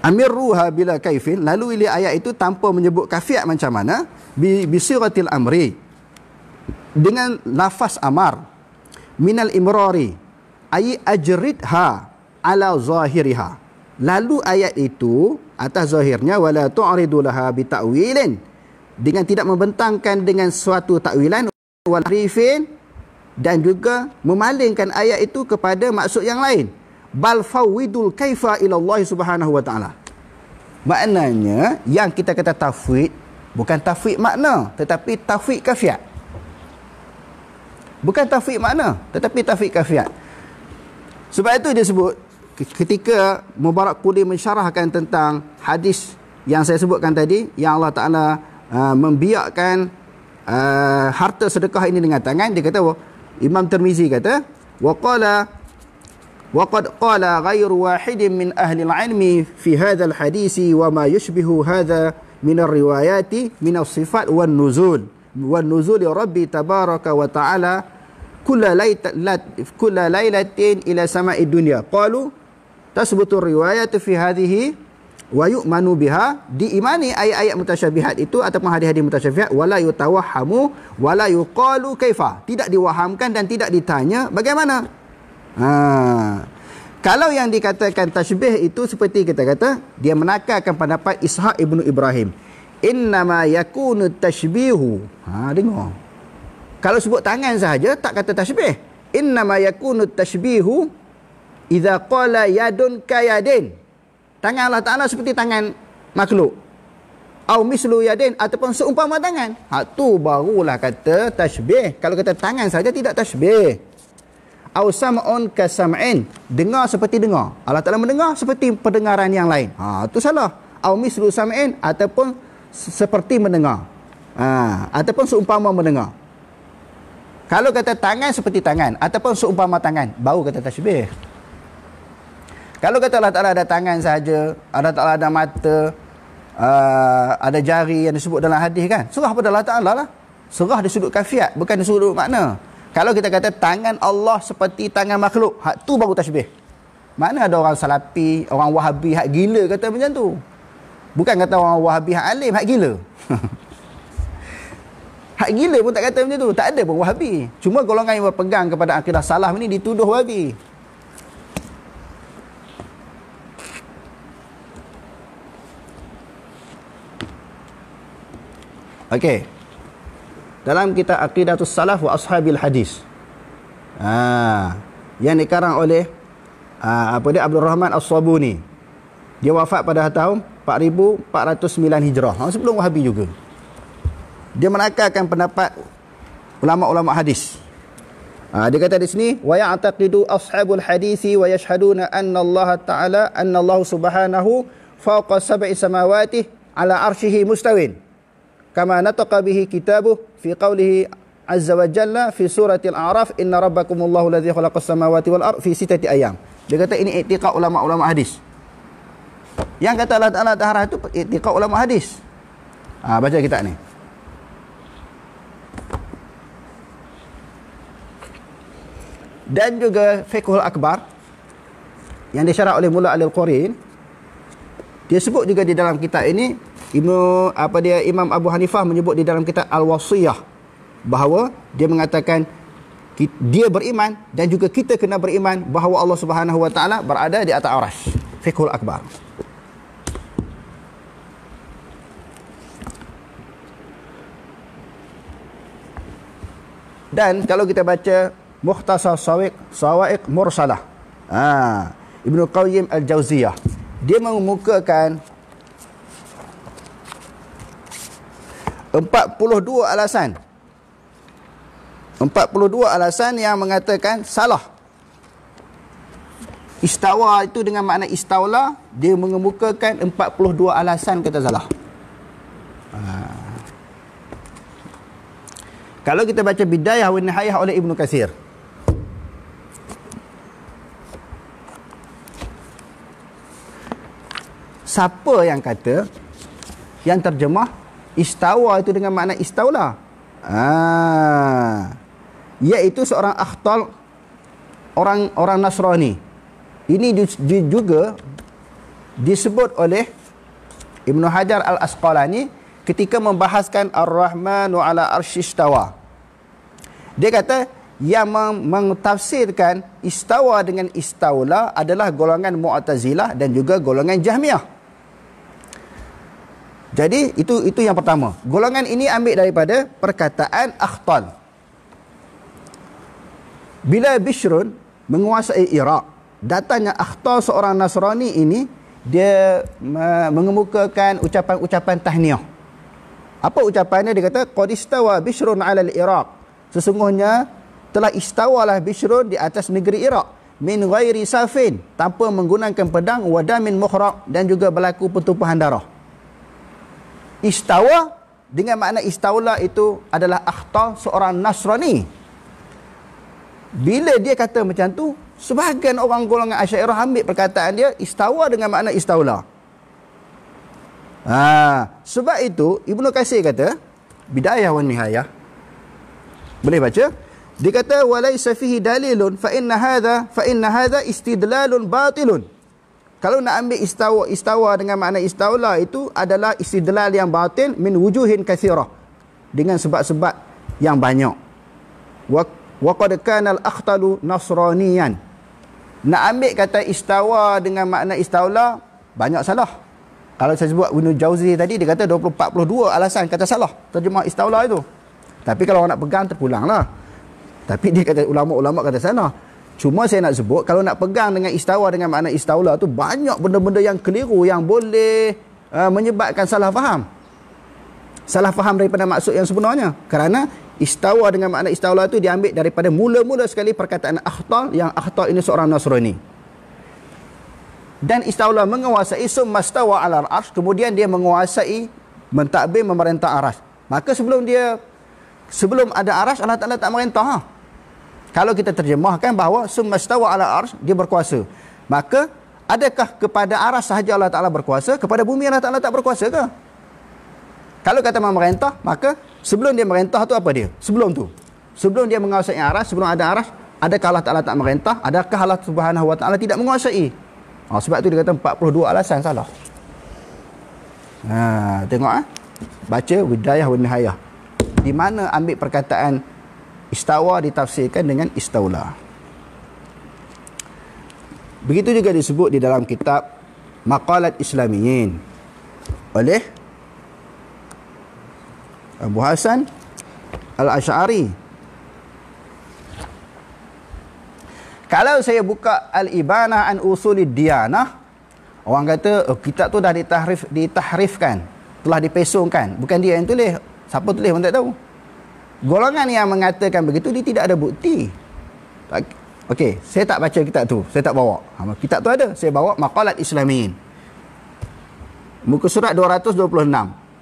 amirruha bila kaifin lalu ini ayat itu tanpa menyebut kafiat macam mana bi bisiratil amri dengan lafaz amar minal imrari ayi ajridha ala zahiriha lalu ayat itu atas zahirnya wala tu'ridu laha bitakwilin dengan tidak membentangkan dengan suatu takwilan walrifin dan juga memalingkan ayat itu kepada maksud yang lain bal fawidul kaifa ila Allah Subhanahu wa taala. Maknanya yang kita kata tafwid bukan tafwid makna tetapi tafwid kafiat. Bukan tafwid makna tetapi tafwid kafiat. Sebab itu dia sebut ketika Mubarak Kudi mensyarahkan tentang hadis yang saya sebutkan tadi yang Allah Taala uh, membiarkan uh, harta sedekah ini dengan tangan dia kata Imam Termizi kata waqala وقد قال غير واحد من أهل العلم في هذا الحديث وما يشبه هذا من الروايات من الصفات والنزول والنزول ربي تبارك وتعالى كل ليلة, كل ليلة إلى سماء الدنيا قالوا تثبت الرواية في هذه ويؤمن بها دي إيماني أي أي متشابهات itu ataupun hadis-hadis متشابهات ولا يتوهم ولا يقال كيف tidak diwahamkan dan tidak ditanya bagaimana Ha. Kalau yang dikatakan tashbih itu seperti kita kata dia menakarkan pendapat Ishaq ibnu Ibrahim. Innama yakunu tashbihu. Ha dengar. Kalau sebut tangan sahaja tak kata tashbih. Innama yakunu tashbihu idza qala yadun kayadin. Tangan Allah Taala seperti tangan makhluk. Au mislu yadin ataupun seumpama tangan. Hak tu barulah kata tashbih. Kalau kata tangan saja tidak tashbih au sam'un ka sam'in dengar seperti dengar Allah Taala mendengar seperti pendengaran yang lain ha tu salah au mislu sam'in ataupun seperti mendengar ha ataupun seumpama mendengar kalau kata tangan seperti tangan ataupun seumpama tangan baru kata tashbih kalau kata Allah Taala ada tangan saja Allah Taala ada mata uh, ada jari yang disebut dalam hadis kan serah pada Allah Taala lah serah di sudut kafiat bukan di sudut makna kalau kita kata tangan Allah seperti tangan makhluk, hak tu baru tasbih. Mana ada orang salapi, orang wahabi hak gila kata macam tu. Bukan kata orang wahabi hak alim, hak gila. hak gila pun tak kata macam tu. Tak ada pun wahabi. Cuma golongan yang berpegang kepada akidah salah ni dituduh wahabi. Okey dalam kita akidah Salaf wa Ashabil Hadis. Ha, yang dikarang oleh ha, apa dia Abdul Rahman As-Sabuni. Dia wafat pada tahun 4409 Hijrah. Ha, sebelum Wahabi juga. Dia menakarkan pendapat ulama-ulama hadis. Ha, dia kata di sini wa ya'taqidu ashabul hadisi wa yashhaduna anna Allah ta'ala anna Allah subhanahu fawqa sab'i samawati ala arshihi mustawin kama nataqa bihi kitabuhu في قوله عز وجل في سورة الأعراف إن ربكم الله الذي خلق السماوات والأرض في ستة أيام dia kata ini iktiqat ulama-ulama hadis yang kata Allah Ta'ala Tahara itu iktiqat ulama hadis ha, baca kitab ni dan juga Fekhul Akbar yang disyarah oleh Mullah Al-Qurin dia sebut juga di dalam kitab ini Ibnu apa dia Imam Abu Hanifah menyebut di dalam kitab Al-Wasiyah bahawa dia mengatakan dia beriman dan juga kita kena beriman bahawa Allah Subhanahu Wa Taala berada di atas arasy. Fikhul Akbar. Dan kalau kita baca Mukhtasar Sawaiq Sawaiq Mursalah. Ha, Ibnu Qayyim Al-Jauziyah dia mengemukakan 42 alasan 42 alasan yang mengatakan salah istawa itu dengan makna istawla dia mengemukakan 42 alasan kata salah ha. kalau kita baca bidayah wa nihayah oleh Ibn Kasir siapa yang kata yang terjemah Istawa itu dengan makna istaula. Ah. Ha. Iaitu seorang akhtal orang orang Nasrani. Ini juga disebut oleh Ibnu Hajar Al-Asqalani ketika membahaskan Ar-Rahmanu ala istawa. Dia kata yang meng mengtafsirkan istawa dengan istaula adalah golongan Mu'tazilah dan juga golongan Jahmiyah. Jadi itu itu yang pertama. Golongan ini ambil daripada perkataan akhtal. Bila Bishrun menguasai Iraq, datanya akhtal seorang Nasrani ini dia mengemukakan ucapan-ucapan tahniah. Apa ucapannya dia kata qad istawa Bishrun 'ala al-Iraq. Sesungguhnya telah istawalah Bishrun di atas negeri Iraq min ghairi safin tanpa menggunakan pedang wadamin mukhraq dan juga berlaku pertumpahan darah. Istawa dengan makna istaula itu adalah akhtar seorang Nasrani. Bila dia kata macam tu, sebahagian orang golongan Asyairah ambil perkataan dia istawa dengan makna istaula. Ha, sebab itu Ibnu Kasir kata Bidayah wan nihayah Boleh baca Dia kata walaisa fihi dalilun fa inna hadha fa inna hadha istidlalun batilun kalau nak ambil istawa, istawa dengan makna istaula itu adalah istidlal yang batin min wujuhin kathirah. Dengan sebab-sebab yang banyak. Wa qad kanal akhtalu nasraniyan. Nak ambil kata istawa dengan makna istaula banyak salah. Kalau saya sebut Ibn Jauzi tadi, dia kata 20-42 alasan kata salah. Terjemah istaula itu. Tapi kalau orang nak pegang, terpulanglah. Tapi dia kata, ulama-ulama kata salah. Cuma saya nak sebut kalau nak pegang dengan istawa dengan makna istaula tu banyak benda-benda yang keliru yang boleh uh, menyebabkan salah faham. Salah faham daripada maksud yang sebenarnya. Kerana istawa dengan makna istaula tu diambil daripada mula-mula sekali perkataan akhta yang akhta ini seorang Nasrani. Dan istaula menguasai summastawa ala arsy kemudian dia menguasai mentadbir memerintah aras. Maka sebelum dia sebelum ada aras Allah Taala tak merintah. Ha? Kalau kita terjemahkan bahawa sumastawa ala arsh, dia berkuasa. Maka, adakah kepada arah sahaja Allah Ta'ala berkuasa? Kepada bumi Allah Ta'ala tak berkuasa ke? Kalau kata memerintah, maka sebelum dia merintah tu apa dia? Sebelum tu. Sebelum dia menguasai arah, sebelum ada aras, adakah Allah Ta'ala tak merintah? Adakah Allah Subhanahu Wa Ta'ala tidak menguasai? Oh, sebab tu dia kata 42 alasan salah. Ha, tengok ah. Baca Widayah wa Nihayah. Di mana ambil perkataan istawa ditafsirkan dengan istaula. Begitu juga disebut di dalam kitab Maqalat Islamiyin oleh Abu Hasan Al-Ash'ari. Kalau saya buka al ibana an Usuli Diyanah, orang kata oh, kitab tu dah ditahrif, ditahrifkan, telah dipesongkan. Bukan dia yang tulis. Siapa tulis pun tak tahu golongan yang mengatakan begitu dia tidak ada bukti Okey, saya tak baca kitab tu saya tak bawa ha, kitab tu ada saya bawa maqalat islamin muka surat 226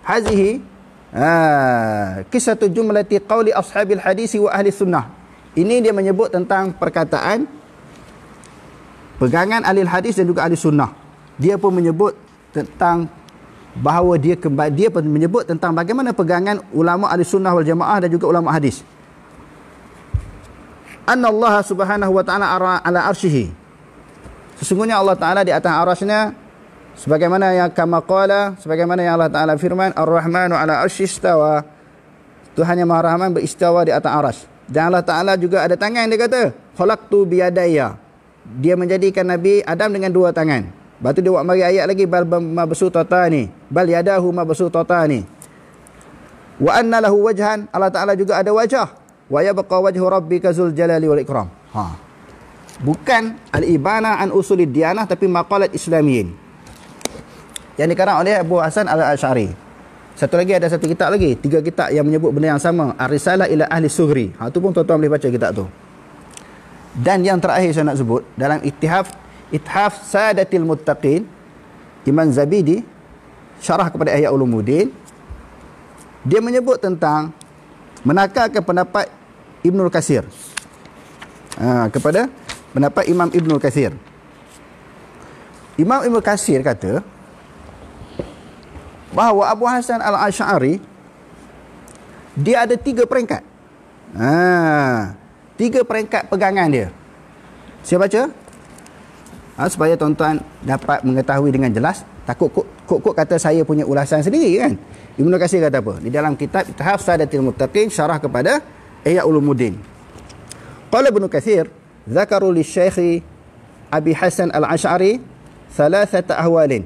hazihi Ah, ha, kisah tu jumlah ti qawli ashabil hadisi wa ahli sunnah ini dia menyebut tentang perkataan pegangan ahli hadis dan juga ahli sunnah dia pun menyebut tentang bahawa dia kembali dia menyebut tentang bagaimana pegangan ulama ahli sunnah wal jamaah dan juga ulama hadis. Anna Allah subhanahu wa ta'ala ala arshihi. Sesungguhnya Allah ta'ala di atas arasnya. Sebagaimana yang kama qala. Sebagaimana yang Allah ta'ala firman. Ar-Rahmanu ala arshih istawa. Tuhan yang maha rahman beristawa di atas aras. Dan Allah ta'ala juga ada tangan dia kata. Khalaqtu biadaya. Dia menjadikan Nabi Adam dengan dua tangan. Batu dia buat mari ayat lagi bal mabsu tata ni. Bal yadahu mabsu tata ni. Wa anna lahu wajhan. Allah Taala juga ada wajah. Wa yabqa wajhu rabbika zul jalali wal ikram. Ha. Bukan al-ibana an usulid diyanah tapi maqalat islamiyin. Yang dikarang oleh Abu Hasan Al-Asy'ari. Satu lagi ada satu kitab lagi, tiga kitab yang menyebut benda yang sama, Ar-Risalah ila Ahli Sughri. Ha tu pun tuan-tuan boleh baca kitab tu. Dan yang terakhir saya nak sebut dalam Ittihaf Ithaf Sadatil Muttaqin Iman Zabidi syarah kepada Ayat Ulumuddin dia menyebut tentang menakarkan pendapat Ibnul Kasir ha, kepada pendapat Imam Ibnul Kasir Imam Ibnul Kasir kata bahawa Abu Hasan Al-Ash'ari dia ada tiga peringkat ha, tiga peringkat pegangan dia siapa baca ha, supaya tuan-tuan dapat mengetahui dengan jelas takut kok-kok kata saya punya ulasan sendiri kan Ibnu Katsir kata apa di dalam kitab Tahaf Sadatil Muttaqin syarah kepada Ihya Ulumuddin Qala Ibnu Katsir zakaru li Syekh Abi Hasan Al-Asy'ari thalathata ahwalin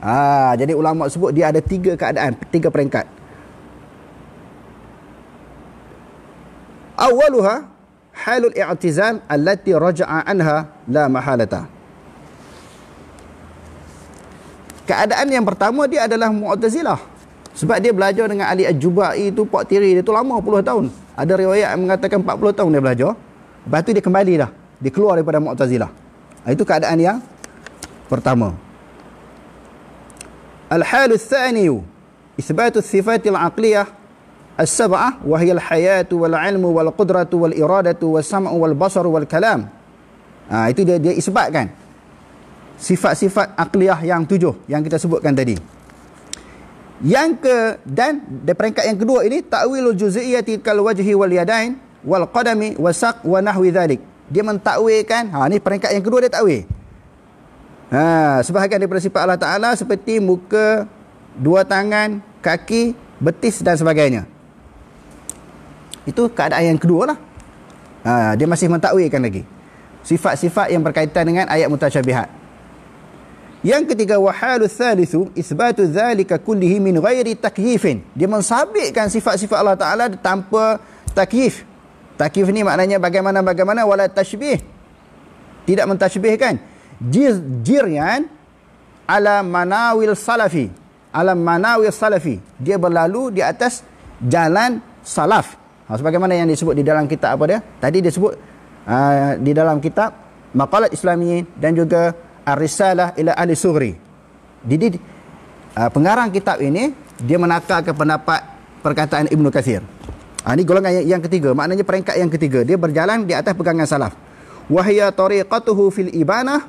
ah ha, jadi ulama sebut dia ada tiga keadaan tiga peringkat awwaluha halul i'tizam allati raja'a anha la mahalata keadaan yang pertama dia adalah Mu'tazilah sebab dia belajar dengan Ali Al-Jubai tu Pak Tiri dia tu lama puluh tahun ada riwayat yang mengatakan 40 tahun dia belajar lepas tu dia kembali dah dia keluar daripada Mu'tazilah ha, itu keadaan yang pertama Al-Halu Al-Thani Isbatu Sifatil Aqliyah al sabah Wahia Al-Hayatu Wal-Ilmu Wal-Qudratu Wal-Iradatu Wal-Sam'u Wal-Basar Wal-Kalam ha, itu dia, dia isbatkan sifat-sifat akliyah yang tujuh yang kita sebutkan tadi. Yang ke dan di peringkat yang kedua ini ta'wilul juz'iyyati kal wajhi wal yadain wal qadami wasaq wa nahwi dhalik. Dia mentakwilkan. Ha ni peringkat yang kedua dia takwil. Ha sebahagian daripada sifat Allah Taala seperti muka, dua tangan, kaki, betis dan sebagainya. Itu keadaan yang kedua lah. Ha, dia masih mentakwilkan lagi. Sifat-sifat yang berkaitan dengan ayat mutasyabihat. Yang ketiga wahalul thalithu isbatu dzalika kullihi min ghairi takyifin. Dia mensabitkan sifat-sifat Allah Taala tanpa takyif. Takyif ni maknanya bagaimana-bagaimana wala tashbih. Tidak mentashbihkan. Jir jirian ala manawil salafi. Ala manawil salafi. Dia berlalu di atas jalan salaf. Ha, sebagaimana yang disebut di dalam kitab apa dia? Tadi dia sebut uh, ah, di dalam kitab Maqalat Islamiyin dan juga Ar-Risalah ila Ahli Sughri. Jadi uh, pengarang kitab ini dia menakar ke pendapat perkataan Ibnu Katsir. Ha, ini golongan yang, yang ketiga. Maknanya peringkat yang ketiga. Dia berjalan di atas pegangan salaf. Wahia tariqatuhu fil ibanah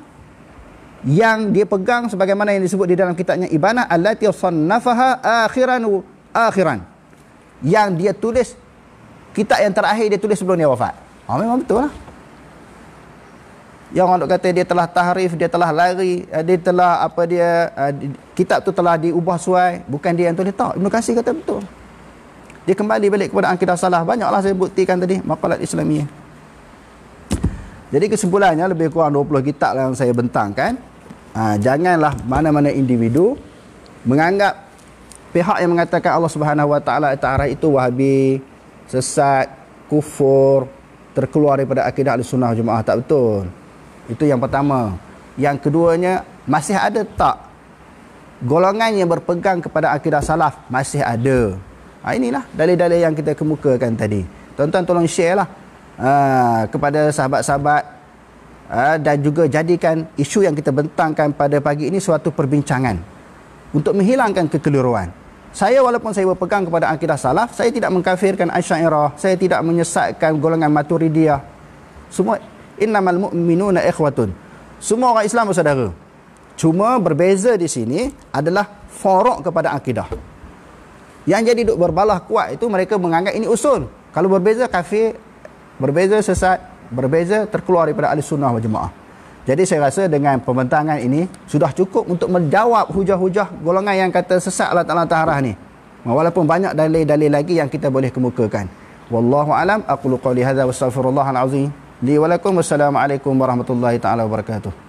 yang dia pegang sebagaimana yang disebut di dalam kitabnya ibanah allati sannafaha akhiran akhiran yang dia tulis kitab yang terakhir dia tulis sebelum dia wafat. Ha, memang betul lah yang orang kata dia telah tahrif dia telah lari eh, dia telah apa dia eh, kitab tu telah diubah suai bukan dia yang tulis tak Ibn Qasih kata betul dia kembali balik kepada akidah salah banyaklah saya buktikan tadi makalat islamiyah jadi kesimpulannya lebih kurang 20 kitab lah yang saya bentangkan ha, janganlah mana-mana individu menganggap pihak yang mengatakan Allah Subhanahu Wa Taala itu wahabi sesat kufur terkeluar daripada akidah al-sunnah jemaah tak betul itu yang pertama. Yang keduanya, masih ada tak golongan yang berpegang kepada akidah salaf? Masih ada. Ha, inilah dalil-dalil yang kita kemukakan tadi. Tuan-tuan tolong share lah ha, kepada sahabat-sahabat ha, dan juga jadikan isu yang kita bentangkan pada pagi ini suatu perbincangan untuk menghilangkan kekeliruan. Saya walaupun saya berpegang kepada akidah salaf, saya tidak mengkafirkan Aisyairah, saya tidak menyesatkan golongan maturidiyah. Semua innamal mu'minuna ikhwatun. Semua orang Islam bersaudara. Cuma berbeza di sini adalah forok kepada akidah. Yang jadi duk berbalah kuat itu mereka menganggap ini usul. Kalau berbeza kafir, berbeza sesat, berbeza terkeluar daripada ahli sunnah wal jemaah. Jadi saya rasa dengan pembentangan ini sudah cukup untuk menjawab hujah-hujah golongan yang kata sesat Allah Ta'ala Taharah ni. Walaupun banyak dalil-dalil lagi yang kita boleh kemukakan. Wallahu a'lam Aku qawli hadza wa astaghfirullahal azim. Di walaikum assalamualaikum warahmatullahi taala wabarakatuh.